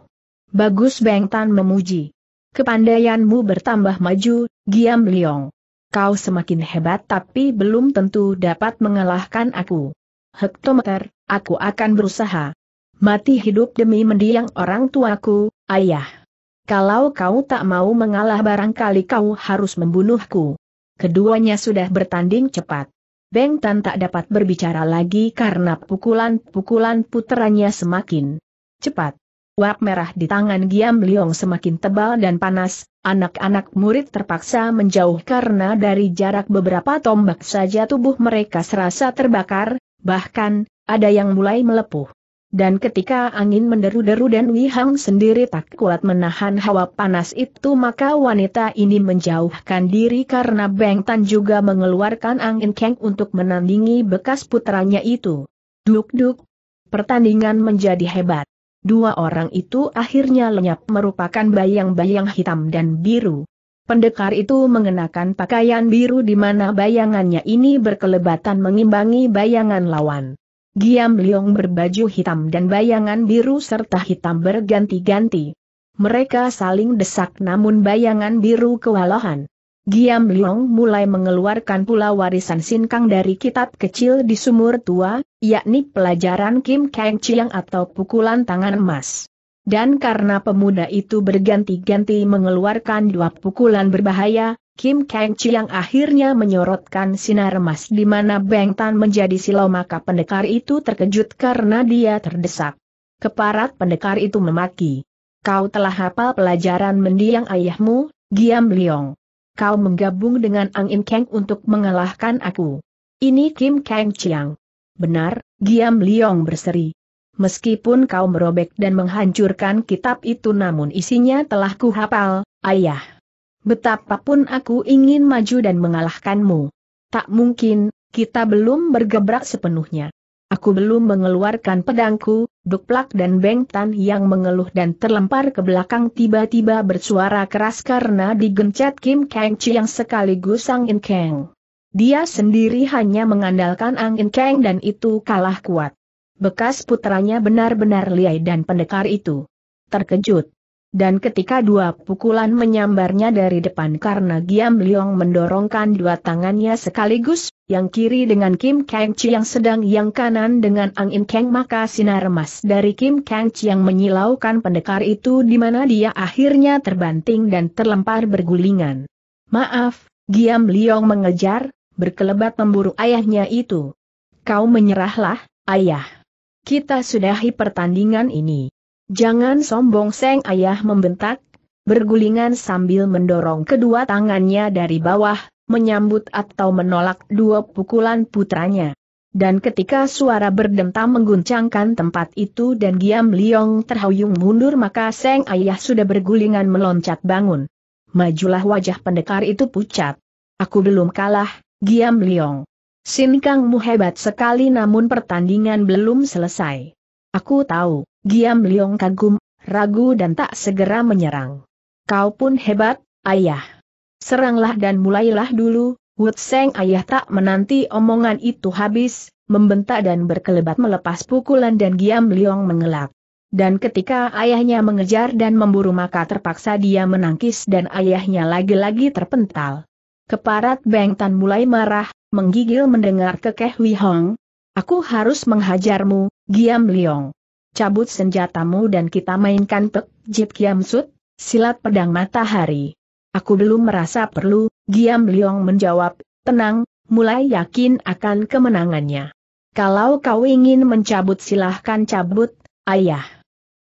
Bagus Beng Tan memuji. Kepandaianmu bertambah maju, Giam Liong. Kau semakin hebat tapi belum tentu dapat mengalahkan aku. Hektometer, aku akan berusaha. Mati hidup demi mendiang orang tuaku, ayah. Kalau kau tak mau mengalah barangkali kau harus membunuhku. Keduanya sudah bertanding cepat. Beng Tan tak dapat berbicara lagi karena pukulan-pukulan puterannya semakin cepat. Wap merah di tangan Giam Liong semakin tebal dan panas, anak-anak murid terpaksa menjauh karena dari jarak beberapa tombak saja tubuh mereka serasa terbakar, bahkan, ada yang mulai melepuh. Dan ketika angin menderu-deru dan Wihang sendiri tak kuat menahan hawa panas itu maka wanita ini menjauhkan diri karena Beng Tan juga mengeluarkan angin keng untuk menandingi bekas putranya itu. Duk-duk. Pertandingan menjadi hebat. Dua orang itu akhirnya lenyap merupakan bayang-bayang hitam dan biru. Pendekar itu mengenakan pakaian biru di mana bayangannya ini berkelebatan mengimbangi bayangan lawan. Giam Liong berbaju hitam dan bayangan biru serta hitam berganti-ganti. Mereka saling desak namun bayangan biru kewalahan. Giam Liong mulai mengeluarkan pula warisan Sinkang dari kitab kecil di sumur tua, yakni pelajaran Kim Kang Chiang atau pukulan tangan emas. Dan karena pemuda itu berganti-ganti mengeluarkan dua pukulan berbahaya, Kim Kang Chi yang akhirnya menyorotkan sinar emas di mana Beng Tan menjadi silau maka pendekar itu terkejut karena dia terdesak. Keparat pendekar itu memaki. Kau telah hafal pelajaran mendiang ayahmu, Giam Liong. Kau menggabung dengan Ang In Kang untuk mengalahkan aku. Ini Kim Kang Chiang. Benar, Giam Liong berseri. Meskipun kau merobek dan menghancurkan kitab itu namun isinya telah kuhafal, ayah. Betapapun aku ingin maju dan mengalahkanmu. Tak mungkin, kita belum bergebrak sepenuhnya. Aku belum mengeluarkan pedangku, Dukplak dan Bengtan yang mengeluh dan terlempar ke belakang tiba-tiba bersuara keras karena digencet Kim Kang Chi yang sekaligus Sang In Kang. Dia sendiri hanya mengandalkan angin In Kang dan itu kalah kuat. Bekas putranya benar-benar liai dan pendekar itu. Terkejut, dan ketika dua pukulan menyambarnya dari depan karena Giam Liong mendorongkan dua tangannya sekaligus, yang kiri dengan Kim Kang Chi yang sedang yang kanan dengan Ang In Kang maka sinar emas dari Kim Kang Chi yang menyilaukan pendekar itu di mana dia akhirnya terbanting dan terlempar bergulingan. Maaf, Giam Liong mengejar, berkelebat memburu ayahnya itu. Kau menyerahlah, ayah. Kita sudahi pertandingan ini. Jangan sombong Seng Ayah membentak, bergulingan sambil mendorong kedua tangannya dari bawah, menyambut atau menolak dua pukulan putranya. Dan ketika suara berdentam mengguncangkan tempat itu dan Giam Liong terhuyung mundur maka Seng Ayah sudah bergulingan meloncat bangun. Majulah wajah pendekar itu pucat. Aku belum kalah, Giam Liong. Sin Kangmu hebat sekali namun pertandingan belum selesai. Aku tahu, Giam Liong kagum, ragu dan tak segera menyerang. Kau pun hebat, ayah. Seranglah dan mulailah dulu, Wood Seng ayah tak menanti omongan itu habis, membentak dan berkelebat melepas pukulan dan Giam Liong mengelak. Dan ketika ayahnya mengejar dan memburu maka terpaksa dia menangkis dan ayahnya lagi-lagi terpental. Keparat Beng Tan mulai marah, menggigil mendengar kekeh Wihong. Aku harus menghajarmu, Giam Liong cabut senjatamu dan kita mainkan pek, Jip Kiam Sut, silat pedang matahari. Aku belum merasa perlu, Giam Liong menjawab, tenang, mulai yakin akan kemenangannya. Kalau kau ingin mencabut silahkan cabut, ayah.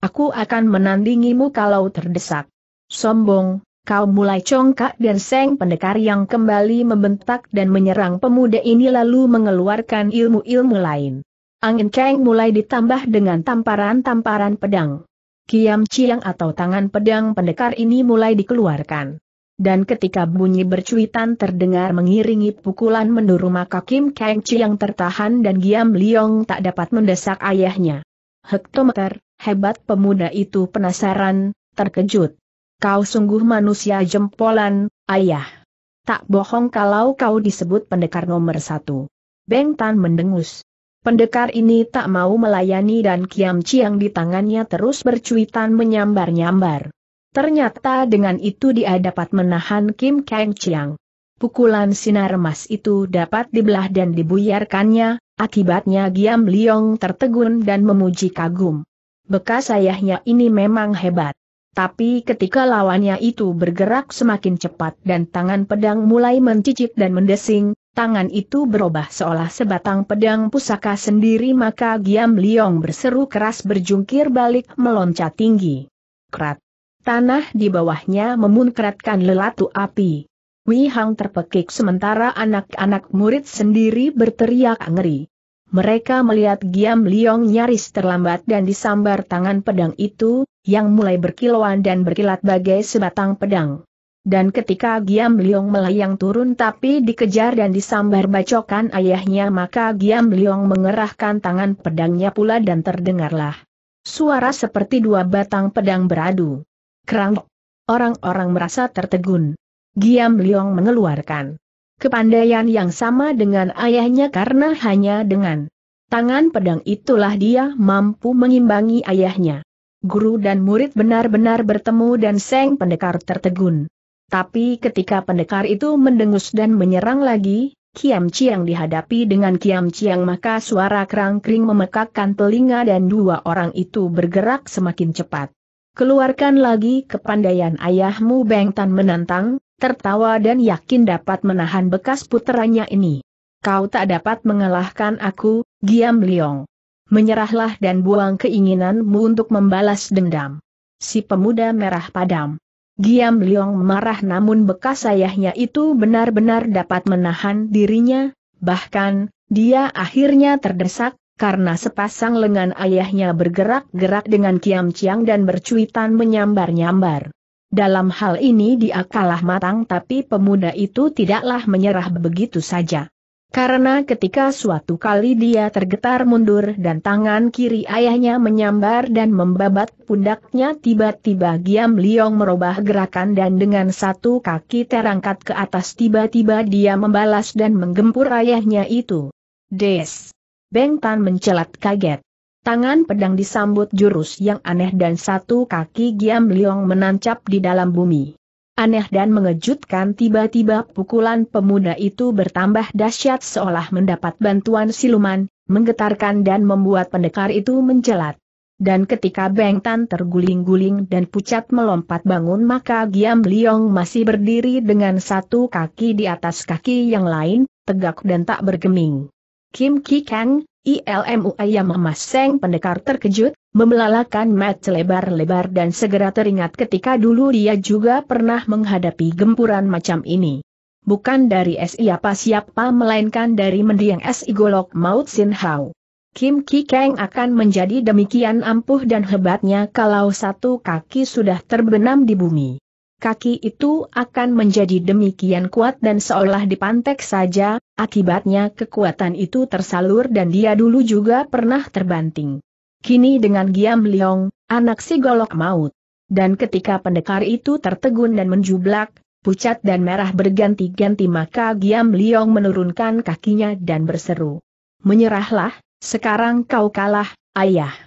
Aku akan menandingimu kalau terdesak. Sombong, kau mulai congkak dan Seng Pendekar yang kembali membentak dan menyerang pemuda ini lalu mengeluarkan ilmu-ilmu lain. Angin keng mulai ditambah dengan tamparan-tamparan pedang. Kiam Chiang atau tangan pedang pendekar ini mulai dikeluarkan. Dan ketika bunyi bercuitan terdengar mengiringi pukulan menduru maka Kim Kang Chiang tertahan dan Giam Liong tak dapat mendesak ayahnya. Hektometer, hebat pemuda itu penasaran, terkejut. Kau sungguh manusia jempolan, ayah. Tak bohong kalau kau disebut pendekar nomor satu. Beng Tan mendengus. Pendekar ini tak mau melayani dan Kiam Chiang di tangannya terus bercuitan menyambar-nyambar. Ternyata dengan itu dia dapat menahan Kim Kang Chiang. Pukulan sinar emas itu dapat dibelah dan dibuyarkannya, akibatnya Giam Liong tertegun dan memuji kagum. Bekas ayahnya ini memang hebat. Tapi ketika lawannya itu bergerak semakin cepat dan tangan pedang mulai mencicit dan mendesing, tangan itu berubah seolah sebatang pedang pusaka sendiri maka Giam Liong berseru keras berjungkir balik meloncat tinggi. Krat. Tanah di bawahnya memunkratkan lelatu api. Wei Hang terpekik sementara anak-anak murid sendiri berteriak ngeri. Mereka melihat Giam Liong nyaris terlambat dan disambar tangan pedang itu, yang mulai berkilauan dan berkilat bagai sebatang pedang. Dan ketika Giam Liong melayang turun tapi dikejar dan disambar bacokan ayahnya maka Giam Liong mengerahkan tangan pedangnya pula dan terdengarlah. Suara seperti dua batang pedang beradu. Kerang. Orang-orang merasa tertegun. Giam Liong mengeluarkan kepandaian yang sama dengan ayahnya karena hanya dengan tangan pedang itulah dia mampu mengimbangi ayahnya. Guru dan murid benar-benar bertemu dan Seng Pendekar tertegun. Tapi ketika pendekar itu mendengus dan menyerang lagi, Kiam Chiang dihadapi dengan Kiam Chiang maka suara kerangkring memekakkan telinga dan dua orang itu bergerak semakin cepat. Keluarkan lagi kepandaian ayahmu Beng Tan menantang, tertawa dan yakin dapat menahan bekas puteranya ini. Kau tak dapat mengalahkan aku, Giam Liong. Menyerahlah dan buang keinginanmu untuk membalas dendam. Si pemuda merah padam. Giam Liong marah namun bekas ayahnya itu benar-benar dapat menahan dirinya, bahkan, dia akhirnya terdesak, karena sepasang lengan ayahnya bergerak-gerak dengan kiam ciang dan bercuitan menyambar-nyambar. Dalam hal ini dia kalah matang tapi pemuda itu tidaklah menyerah begitu saja. Karena ketika suatu kali dia tergetar mundur dan tangan kiri ayahnya menyambar dan membabat pundaknya tiba-tiba Giam Liong merubah gerakan dan dengan satu kaki terangkat ke atas tiba-tiba dia membalas dan menggempur ayahnya itu. Des! Beng Tan mencelat kaget. Tangan pedang disambut jurus yang aneh dan satu kaki Giam Liong menancap di dalam bumi. Aneh dan mengejutkan tiba-tiba pukulan pemuda itu bertambah dahsyat seolah mendapat bantuan siluman, menggetarkan dan membuat pendekar itu menjelat. Dan ketika Beng Tan terguling-guling dan pucat melompat bangun maka Giam Liong masih berdiri dengan satu kaki di atas kaki yang lain, tegak dan tak bergeming. Kim Ki Kang, ILMU Ayam Emas Seng pendekar terkejut, membelalakan mat lebar-lebar dan segera teringat ketika dulu dia juga pernah menghadapi gempuran macam ini. Bukan dari siapa-siapa melainkan dari mendiang S. Igolok Maut Sin Hau. Kim Ki Kang akan menjadi demikian ampuh dan hebatnya kalau satu kaki sudah terbenam di bumi. Kaki itu akan menjadi demikian kuat dan seolah dipantek saja, Akibatnya kekuatan itu tersalur dan dia dulu juga pernah terbanting. Kini dengan Giam Liong, anak si golok maut. Dan ketika pendekar itu tertegun dan menjublak, pucat dan merah berganti-ganti maka Giam Liong menurunkan kakinya dan berseru. Menyerahlah, sekarang kau kalah, ayah.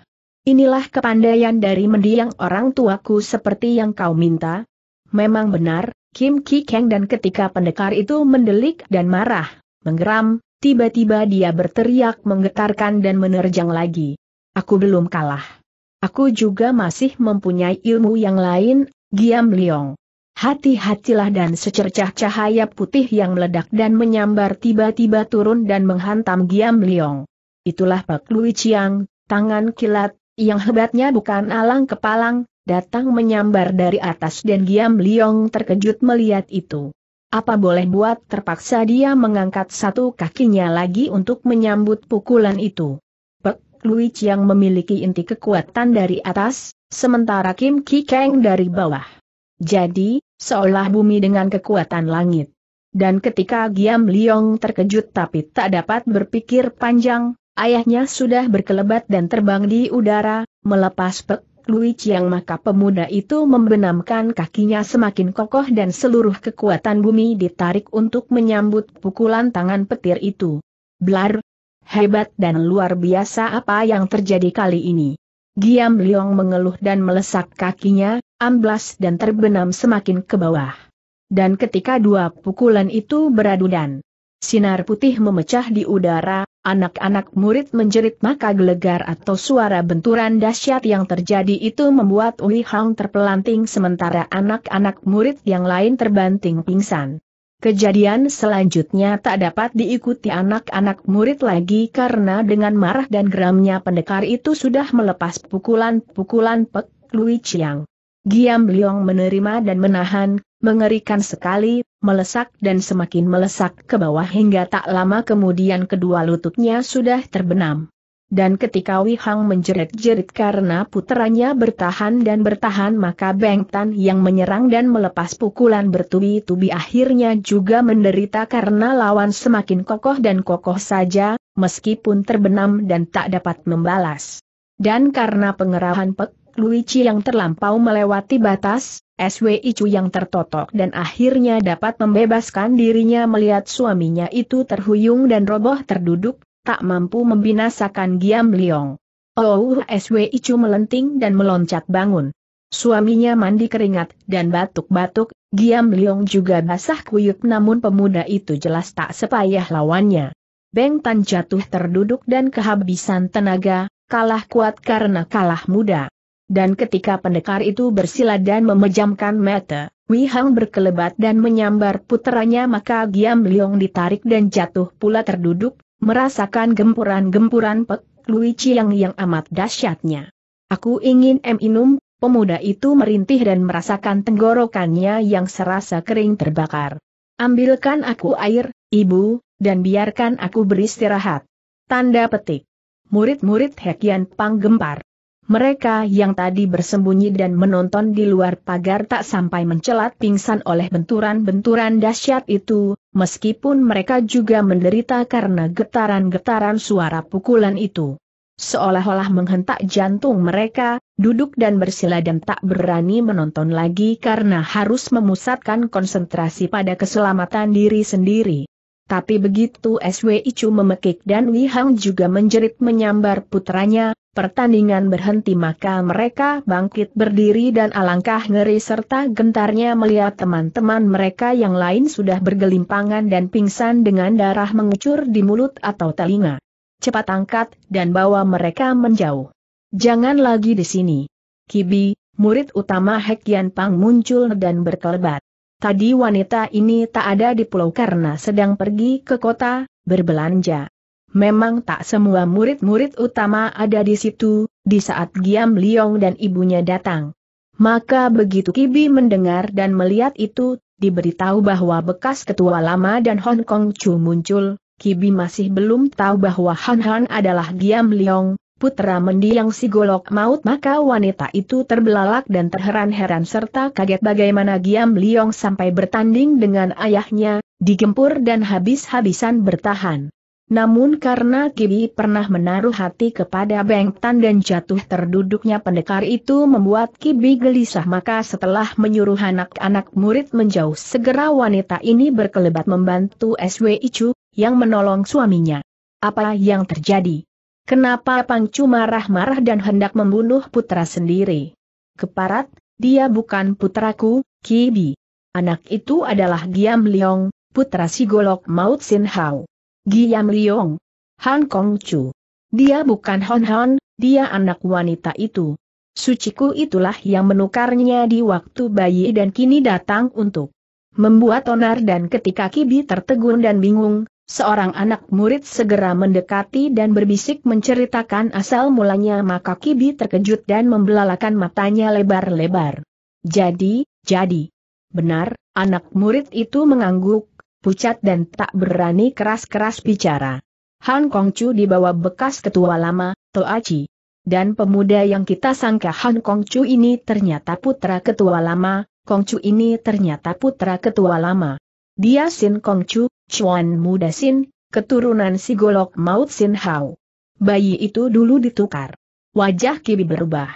Inilah kepandaian dari mendiang orang tuaku seperti yang kau minta. Memang benar, Kim Ki Kang dan ketika pendekar itu mendelik dan marah, Menggeram, tiba-tiba dia berteriak menggetarkan dan menerjang lagi. Aku belum kalah. Aku juga masih mempunyai ilmu yang lain, Giam Liong. Hati-hatilah dan secercah cahaya putih yang meledak dan menyambar tiba-tiba turun dan menghantam Giam Liong. Itulah Pak Lui Chiang, tangan kilat, yang hebatnya bukan alang kepalang, datang menyambar dari atas dan Giam Liong terkejut melihat itu. Apa boleh buat terpaksa dia mengangkat satu kakinya lagi untuk menyambut pukulan itu. Pek Luich yang memiliki inti kekuatan dari atas, sementara Kim Ki Kang dari bawah. Jadi, seolah bumi dengan kekuatan langit. Dan ketika Giam Liong terkejut tapi tak dapat berpikir panjang, ayahnya sudah berkelebat dan terbang di udara, melepas Pek Lui Chiang maka pemuda itu membenamkan kakinya semakin kokoh dan seluruh kekuatan bumi ditarik untuk menyambut pukulan tangan petir itu. Blar! Hebat dan luar biasa apa yang terjadi kali ini. Giam Liong mengeluh dan melesat kakinya, amblas dan terbenam semakin ke bawah. Dan ketika dua pukulan itu beradu dan Sinar putih memecah di udara, anak-anak murid menjerit maka gelegar atau suara benturan dahsyat yang terjadi itu membuat Wei Hang terpelanting sementara anak-anak murid yang lain terbanting pingsan. Kejadian selanjutnya tak dapat diikuti anak-anak murid lagi karena dengan marah dan geramnya pendekar itu sudah melepas pukulan-pukulan Pek Lui Chiang. Giam Liong menerima dan menahan, mengerikan sekali, melesak dan semakin melesak ke bawah hingga tak lama kemudian kedua lututnya sudah terbenam. Dan ketika Wihang Hang menjerit-jerit karena putranya bertahan dan bertahan maka Beng Tan yang menyerang dan melepas pukulan bertubi-tubi akhirnya juga menderita karena lawan semakin kokoh dan kokoh saja, meskipun terbenam dan tak dapat membalas. Dan karena pengerahan Pek Luici yang terlampau melewati batas, SW Icu yang tertotok dan akhirnya dapat membebaskan dirinya melihat suaminya itu terhuyung dan roboh terduduk, tak mampu membinasakan Giam Liong. Oh, SW Icu melenting dan meloncat bangun. Suaminya mandi keringat dan batuk-batuk, Giam Liong juga basah kuyup namun pemuda itu jelas tak sepayah lawannya. Beng Tan jatuh terduduk dan kehabisan tenaga, kalah kuat karena kalah muda. Dan ketika pendekar itu bersilat dan memejamkan mata, Wei Hang berkelebat dan menyambar puteranya maka Giam Liong ditarik dan jatuh pula terduduk, merasakan gempuran-gempuran Pek Lui Chiang yang amat dahsyatnya. Aku ingin minum, inum, pemuda itu merintih dan merasakan tenggorokannya yang serasa kering terbakar. Ambilkan aku air, ibu, dan biarkan aku beristirahat. Tanda petik. Murid-murid Hekian Pang gempar. Mereka yang tadi bersembunyi dan menonton di luar pagar tak sampai mencelat pingsan oleh benturan-benturan dahsyat itu, meskipun mereka juga menderita karena getaran-getaran suara pukulan itu. Seolah-olah menghentak jantung mereka, duduk dan bersila dan tak berani menonton lagi karena harus memusatkan konsentrasi pada keselamatan diri sendiri. Tapi begitu SW Icu memekik dan Li Hang juga menjerit menyambar putranya, pertandingan berhenti maka mereka bangkit berdiri dan alangkah ngeri serta gentarnya melihat teman-teman mereka yang lain sudah bergelimpangan dan pingsan dengan darah mengucur di mulut atau telinga. Cepat angkat dan bawa mereka menjauh. Jangan lagi di sini. Kibi, murid utama Hekian Pang muncul dan berkelebat. Tadi wanita ini tak ada di pulau karena sedang pergi ke kota, berbelanja. Memang tak semua murid-murid utama ada di situ, di saat Giam Liong dan ibunya datang. Maka begitu Kibi mendengar dan melihat itu, diberitahu bahwa bekas ketua lama dan Hong Kong Chu muncul, Kibi masih belum tahu bahwa Han Han adalah Giam Liong, putra mendiang si golok maut maka wanita itu terbelalak dan terheran-heran serta kaget bagaimana Giam Liong sampai bertanding dengan ayahnya, digempur dan habis-habisan bertahan. Namun karena Kibi pernah menaruh hati kepada Beng Tan dan jatuh terduduknya pendekar itu membuat Kibi gelisah maka setelah menyuruh anak-anak murid menjauh segera wanita ini berkelebat membantu SW Icu, yang menolong suaminya. Apa yang terjadi? Kenapa Pangcu marah-marah dan hendak membunuh putra sendiri? Keparat, dia bukan putraku, Kibi. Anak itu adalah Giam Liong, putra si Golok Maut Sin Hao. Giam Liong. Han Kong Chu. Dia bukan Hon Hon, dia anak wanita itu. Suciku itulah yang menukarnya di waktu bayi dan kini datang untuk membuat onar dan ketika Kibi tertegun dan bingung, Seorang anak murid segera mendekati dan berbisik menceritakan asal mulanya maka Kibi terkejut dan membelalakan matanya lebar-lebar. Jadi, jadi. Benar, anak murid itu mengangguk, pucat dan tak berani keras-keras bicara. Han Kongcu dibawa bekas ketua lama, Toachi. Dan pemuda yang kita sangka Han Kongcu ini ternyata putra ketua lama, Kongcu ini ternyata putra ketua lama. Dia Sin Kongcu, Chuan Muda Sin, keturunan si Golok Maut Sin Hao. Bayi itu dulu ditukar. Wajah Kibi berubah.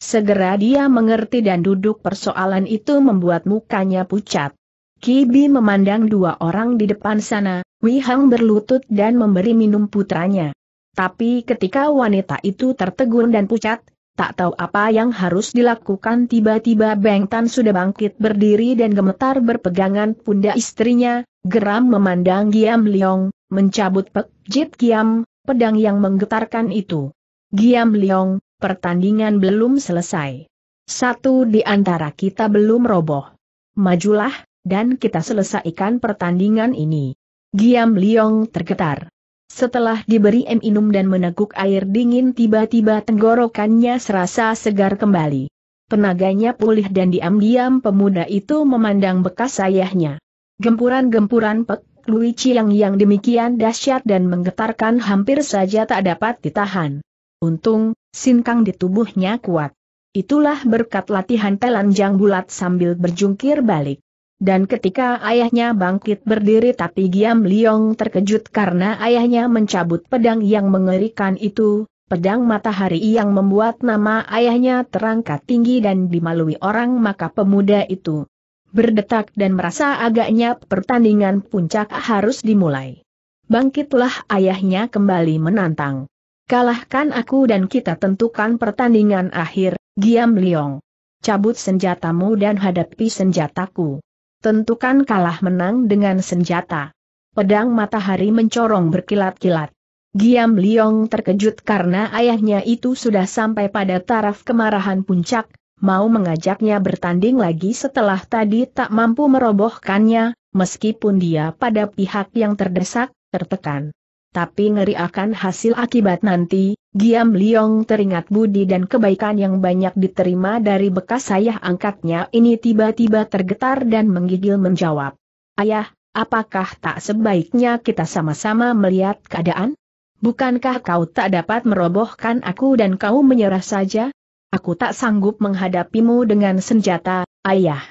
Segera dia mengerti dan duduk persoalan itu membuat mukanya pucat. Kibi memandang dua orang di depan sana, Wei Hang berlutut dan memberi minum putranya. Tapi ketika wanita itu tertegun dan pucat, Tak tahu apa yang harus dilakukan tiba-tiba Beng Tan sudah bangkit berdiri dan gemetar berpegangan pundak istrinya, geram memandang Giam Leong, mencabut Pek Jit Giam, pedang yang menggetarkan itu. Giam Leong, pertandingan belum selesai. Satu di antara kita belum roboh. Majulah, dan kita selesaikan pertandingan ini. Giam Leong tergetar. Setelah diberi minum dan meneguk air dingin tiba-tiba tenggorokannya serasa segar kembali. Tenaganya pulih dan diam-diam pemuda itu memandang bekas ayahnya. Gempuran-gempuran Pek Lui Chiang yang demikian dahsyat dan menggetarkan hampir saja tak dapat ditahan. Untung, sinkang di tubuhnya kuat. Itulah berkat latihan telanjang bulat sambil berjungkir balik. Dan ketika ayahnya bangkit berdiri tapi Giam Liong terkejut karena ayahnya mencabut pedang yang mengerikan itu, pedang matahari yang membuat nama ayahnya terangkat tinggi dan dimalui orang maka pemuda itu berdetak dan merasa agaknya pertandingan puncak harus dimulai. Bangkitlah ayahnya kembali menantang. Kalahkan aku dan kita tentukan pertandingan akhir, Giam Liong. Cabut senjatamu dan hadapi senjataku tentukan kalah menang dengan senjata. Pedang matahari mencorong berkilat-kilat. Giam Liong terkejut karena ayahnya itu sudah sampai pada taraf kemarahan puncak, mau mengajaknya bertanding lagi setelah tadi tak mampu merobohkannya, meskipun dia pada pihak yang terdesak, tertekan tapi ngeri akan hasil akibat nanti, Giam Liong teringat budi dan kebaikan yang banyak diterima dari bekas ayah angkatnya ini tiba-tiba tergetar dan menggigil menjawab. Ayah, apakah tak sebaiknya kita sama-sama melihat keadaan? Bukankah kau tak dapat merobohkan aku dan kau menyerah saja? Aku tak sanggup menghadapimu dengan senjata, ayah.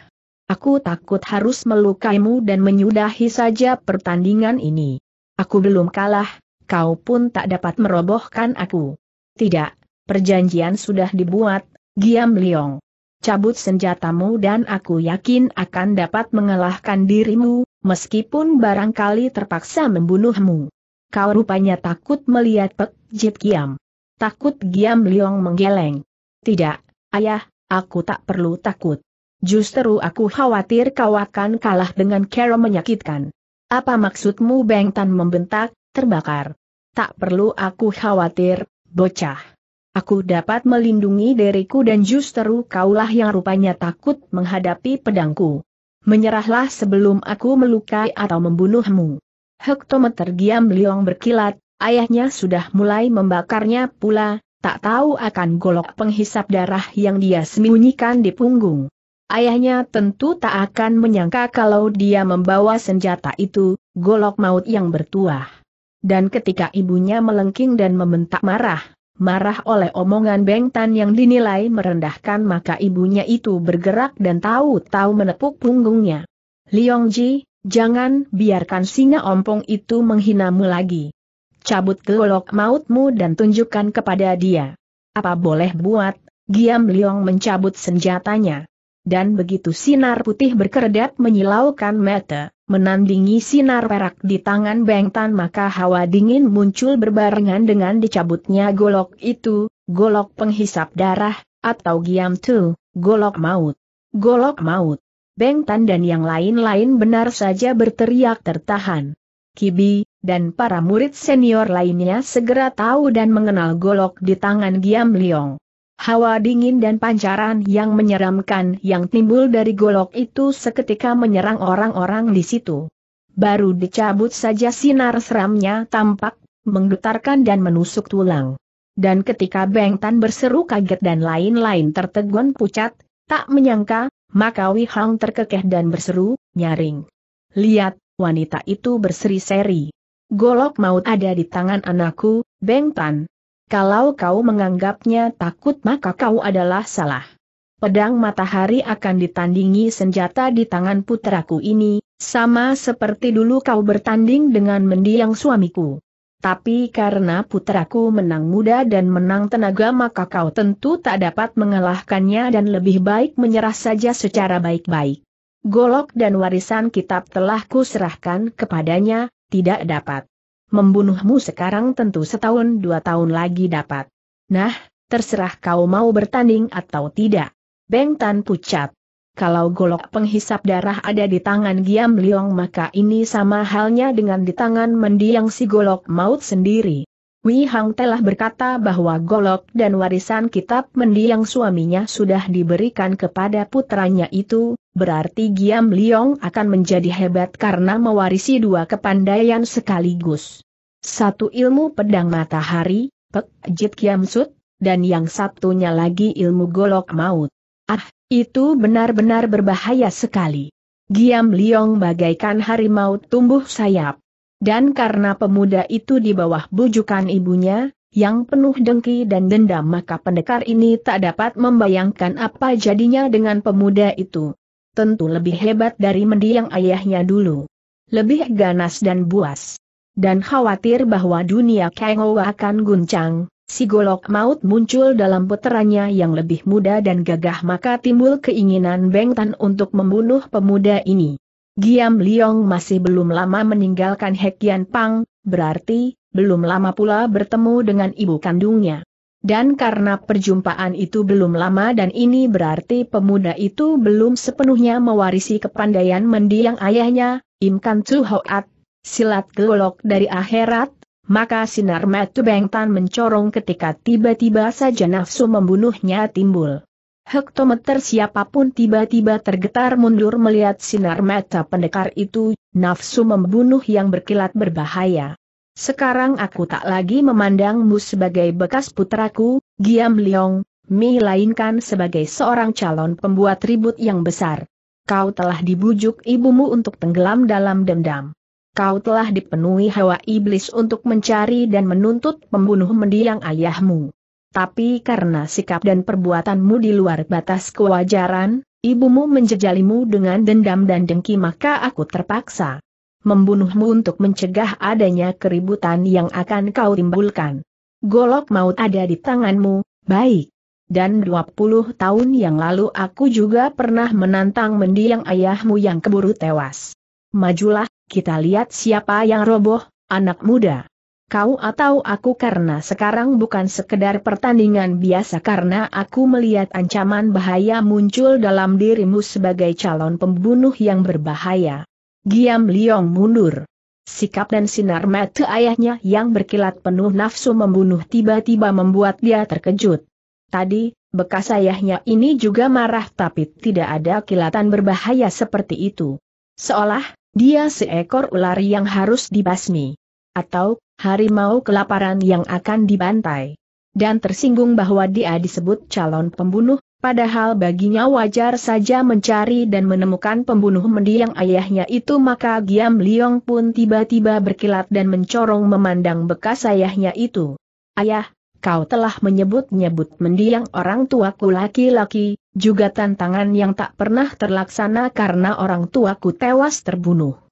Aku takut harus melukaimu dan menyudahi saja pertandingan ini. Aku belum kalah, kau pun tak dapat merobohkan aku. Tidak, perjanjian sudah dibuat, Giam Liong. Cabut senjatamu dan aku yakin akan dapat mengalahkan dirimu, meskipun barangkali terpaksa membunuhmu. Kau rupanya takut melihat Pek Jit Giam. Takut Giam Liong menggeleng. Tidak, ayah, aku tak perlu takut. Justru aku khawatir kau akan kalah dengan cara menyakitkan. Apa maksudmu Beng Tan membentak, terbakar? Tak perlu aku khawatir, bocah. Aku dapat melindungi diriku dan justru kaulah yang rupanya takut menghadapi pedangku. Menyerahlah sebelum aku melukai atau membunuhmu. Hektometer giam Liong berkilat, ayahnya sudah mulai membakarnya pula, tak tahu akan golok penghisap darah yang dia sembunyikan di punggung. Ayahnya tentu tak akan menyangka kalau dia membawa senjata itu, golok maut yang bertuah. Dan ketika ibunya melengking dan membentak marah, marah oleh omongan Beng Tan yang dinilai merendahkan maka ibunya itu bergerak dan tahu-tahu menepuk punggungnya. Liong Ji, jangan biarkan singa ompong itu menghinamu lagi. Cabut golok mautmu dan tunjukkan kepada dia. Apa boleh buat, Giam Liong mencabut senjatanya dan begitu sinar putih berkeredap menyilaukan mata, menandingi sinar perak di tangan Bengtan maka hawa dingin muncul berbarengan dengan dicabutnya golok itu, golok penghisap darah, atau giam tu, golok maut. Golok maut. Bengtan dan yang lain-lain benar saja berteriak tertahan. Kibi, dan para murid senior lainnya segera tahu dan mengenal golok di tangan Giam Liong. Hawa dingin dan pancaran yang menyeramkan yang timbul dari golok itu seketika menyerang orang-orang di situ. Baru dicabut saja sinar seramnya tampak, menggetarkan dan menusuk tulang. Dan ketika Beng Tan berseru kaget dan lain-lain tertegun pucat, tak menyangka, maka Wi Hang terkekeh dan berseru, nyaring. Lihat, wanita itu berseri-seri. Golok maut ada di tangan anakku, Beng Tan. Kalau kau menganggapnya takut maka kau adalah salah. Pedang matahari akan ditandingi senjata di tangan putraku ini, sama seperti dulu kau bertanding dengan mendiang suamiku. Tapi karena putraku menang muda dan menang tenaga maka kau tentu tak dapat mengalahkannya dan lebih baik menyerah saja secara baik-baik. Golok dan warisan kitab telah kuserahkan kepadanya, tidak dapat membunuhmu sekarang tentu setahun dua tahun lagi dapat. Nah, terserah kau mau bertanding atau tidak. Beng Tan pucat. Kalau golok penghisap darah ada di tangan Giam Liong maka ini sama halnya dengan di tangan mendiang si golok maut sendiri. Wei Hang telah berkata bahwa golok dan warisan kitab mendiang suaminya sudah diberikan kepada putranya itu, berarti Giam Liong akan menjadi hebat karena mewarisi dua kepandaian sekaligus. Satu ilmu pedang matahari, Pek Jit Kiam Sut, dan yang satunya lagi ilmu golok maut. Ah, itu benar-benar berbahaya sekali. Giam Liong bagaikan harimau tumbuh sayap. Dan karena pemuda itu di bawah bujukan ibunya, yang penuh dengki dan dendam maka pendekar ini tak dapat membayangkan apa jadinya dengan pemuda itu. Tentu lebih hebat dari mendiang ayahnya dulu. Lebih ganas dan buas. Dan khawatir bahwa dunia Kengo akan guncang, si golok maut muncul dalam puterannya yang lebih muda dan gagah maka timbul keinginan Bengtan untuk membunuh pemuda ini. Giam Liong masih belum lama meninggalkan Hekian Pang, berarti, belum lama pula bertemu dengan ibu kandungnya. Dan karena perjumpaan itu belum lama dan ini berarti pemuda itu belum sepenuhnya mewarisi kepandaian mendiang ayahnya, Imkan Tsu Hoat, silat gelok dari akhirat, maka sinar mata Tan mencorong ketika tiba-tiba saja nafsu membunuhnya timbul. Hektometer siapapun tiba-tiba tergetar mundur melihat sinar mata pendekar itu, nafsu membunuh yang berkilat berbahaya. Sekarang aku tak lagi memandangmu sebagai bekas putraku, Giam Leong, melainkan sebagai seorang calon pembuat ribut yang besar. Kau telah dibujuk ibumu untuk tenggelam dalam dendam. Kau telah dipenuhi hawa iblis untuk mencari dan menuntut pembunuh mendiang ayahmu tapi karena sikap dan perbuatanmu di luar batas kewajaran, ibumu menjejalimu dengan dendam dan dengki maka aku terpaksa membunuhmu untuk mencegah adanya keributan yang akan kau timbulkan. Golok maut ada di tanganmu, baik. Dan 20 tahun yang lalu aku juga pernah menantang mendiang ayahmu yang keburu tewas. Majulah, kita lihat siapa yang roboh, anak muda kau atau aku karena sekarang bukan sekedar pertandingan biasa karena aku melihat ancaman bahaya muncul dalam dirimu sebagai calon pembunuh yang berbahaya. Giam Liong mundur. Sikap dan sinar mata ayahnya yang berkilat penuh nafsu membunuh tiba-tiba membuat dia terkejut. Tadi, bekas ayahnya ini juga marah tapi tidak ada kilatan berbahaya seperti itu. Seolah, dia seekor ular yang harus dibasmi. Atau, harimau kelaparan yang akan dibantai. Dan tersinggung bahwa dia disebut calon pembunuh, padahal baginya wajar saja mencari dan menemukan pembunuh mendiang ayahnya itu maka Giam Liong pun tiba-tiba berkilat dan mencorong memandang bekas ayahnya itu. Ayah, kau telah menyebut-nyebut mendiang orang tuaku laki-laki, juga tantangan yang tak pernah terlaksana karena orang tuaku tewas terbunuh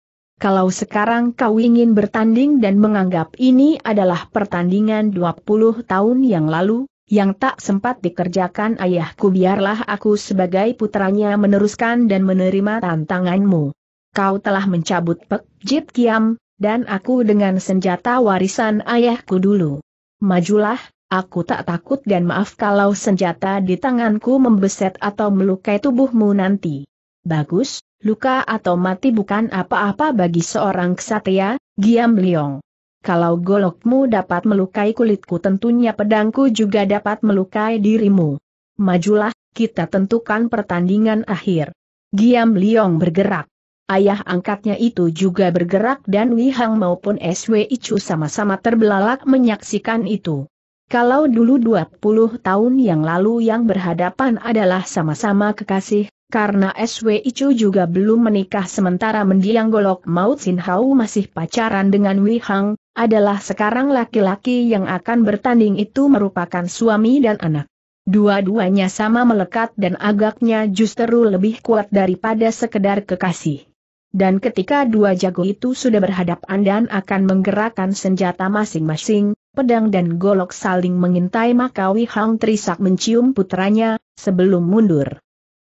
kalau sekarang kau ingin bertanding dan menganggap ini adalah pertandingan 20 tahun yang lalu, yang tak sempat dikerjakan ayahku biarlah aku sebagai putranya meneruskan dan menerima tantanganmu. Kau telah mencabut Pek Jit Kiam, dan aku dengan senjata warisan ayahku dulu. Majulah, aku tak takut dan maaf kalau senjata di tanganku membeset atau melukai tubuhmu nanti. Bagus, luka atau mati bukan apa-apa bagi seorang ksatria, Giam Liong. Kalau golokmu dapat melukai kulitku tentunya pedangku juga dapat melukai dirimu. Majulah, kita tentukan pertandingan akhir. Giam Liong bergerak. Ayah angkatnya itu juga bergerak dan Wihang maupun SW Ichu sama-sama terbelalak menyaksikan itu. Kalau dulu 20 tahun yang lalu yang berhadapan adalah sama-sama kekasih, karena SW Icu juga belum menikah sementara mendiang golok maut Sin Hau masih pacaran dengan Wei Hang, adalah sekarang laki-laki yang akan bertanding itu merupakan suami dan anak. Dua-duanya sama melekat dan agaknya justru lebih kuat daripada sekedar kekasih. Dan ketika dua jago itu sudah berhadapan dan akan menggerakkan senjata masing-masing, pedang dan golok saling mengintai maka Wihang Trisak mencium putranya, sebelum mundur.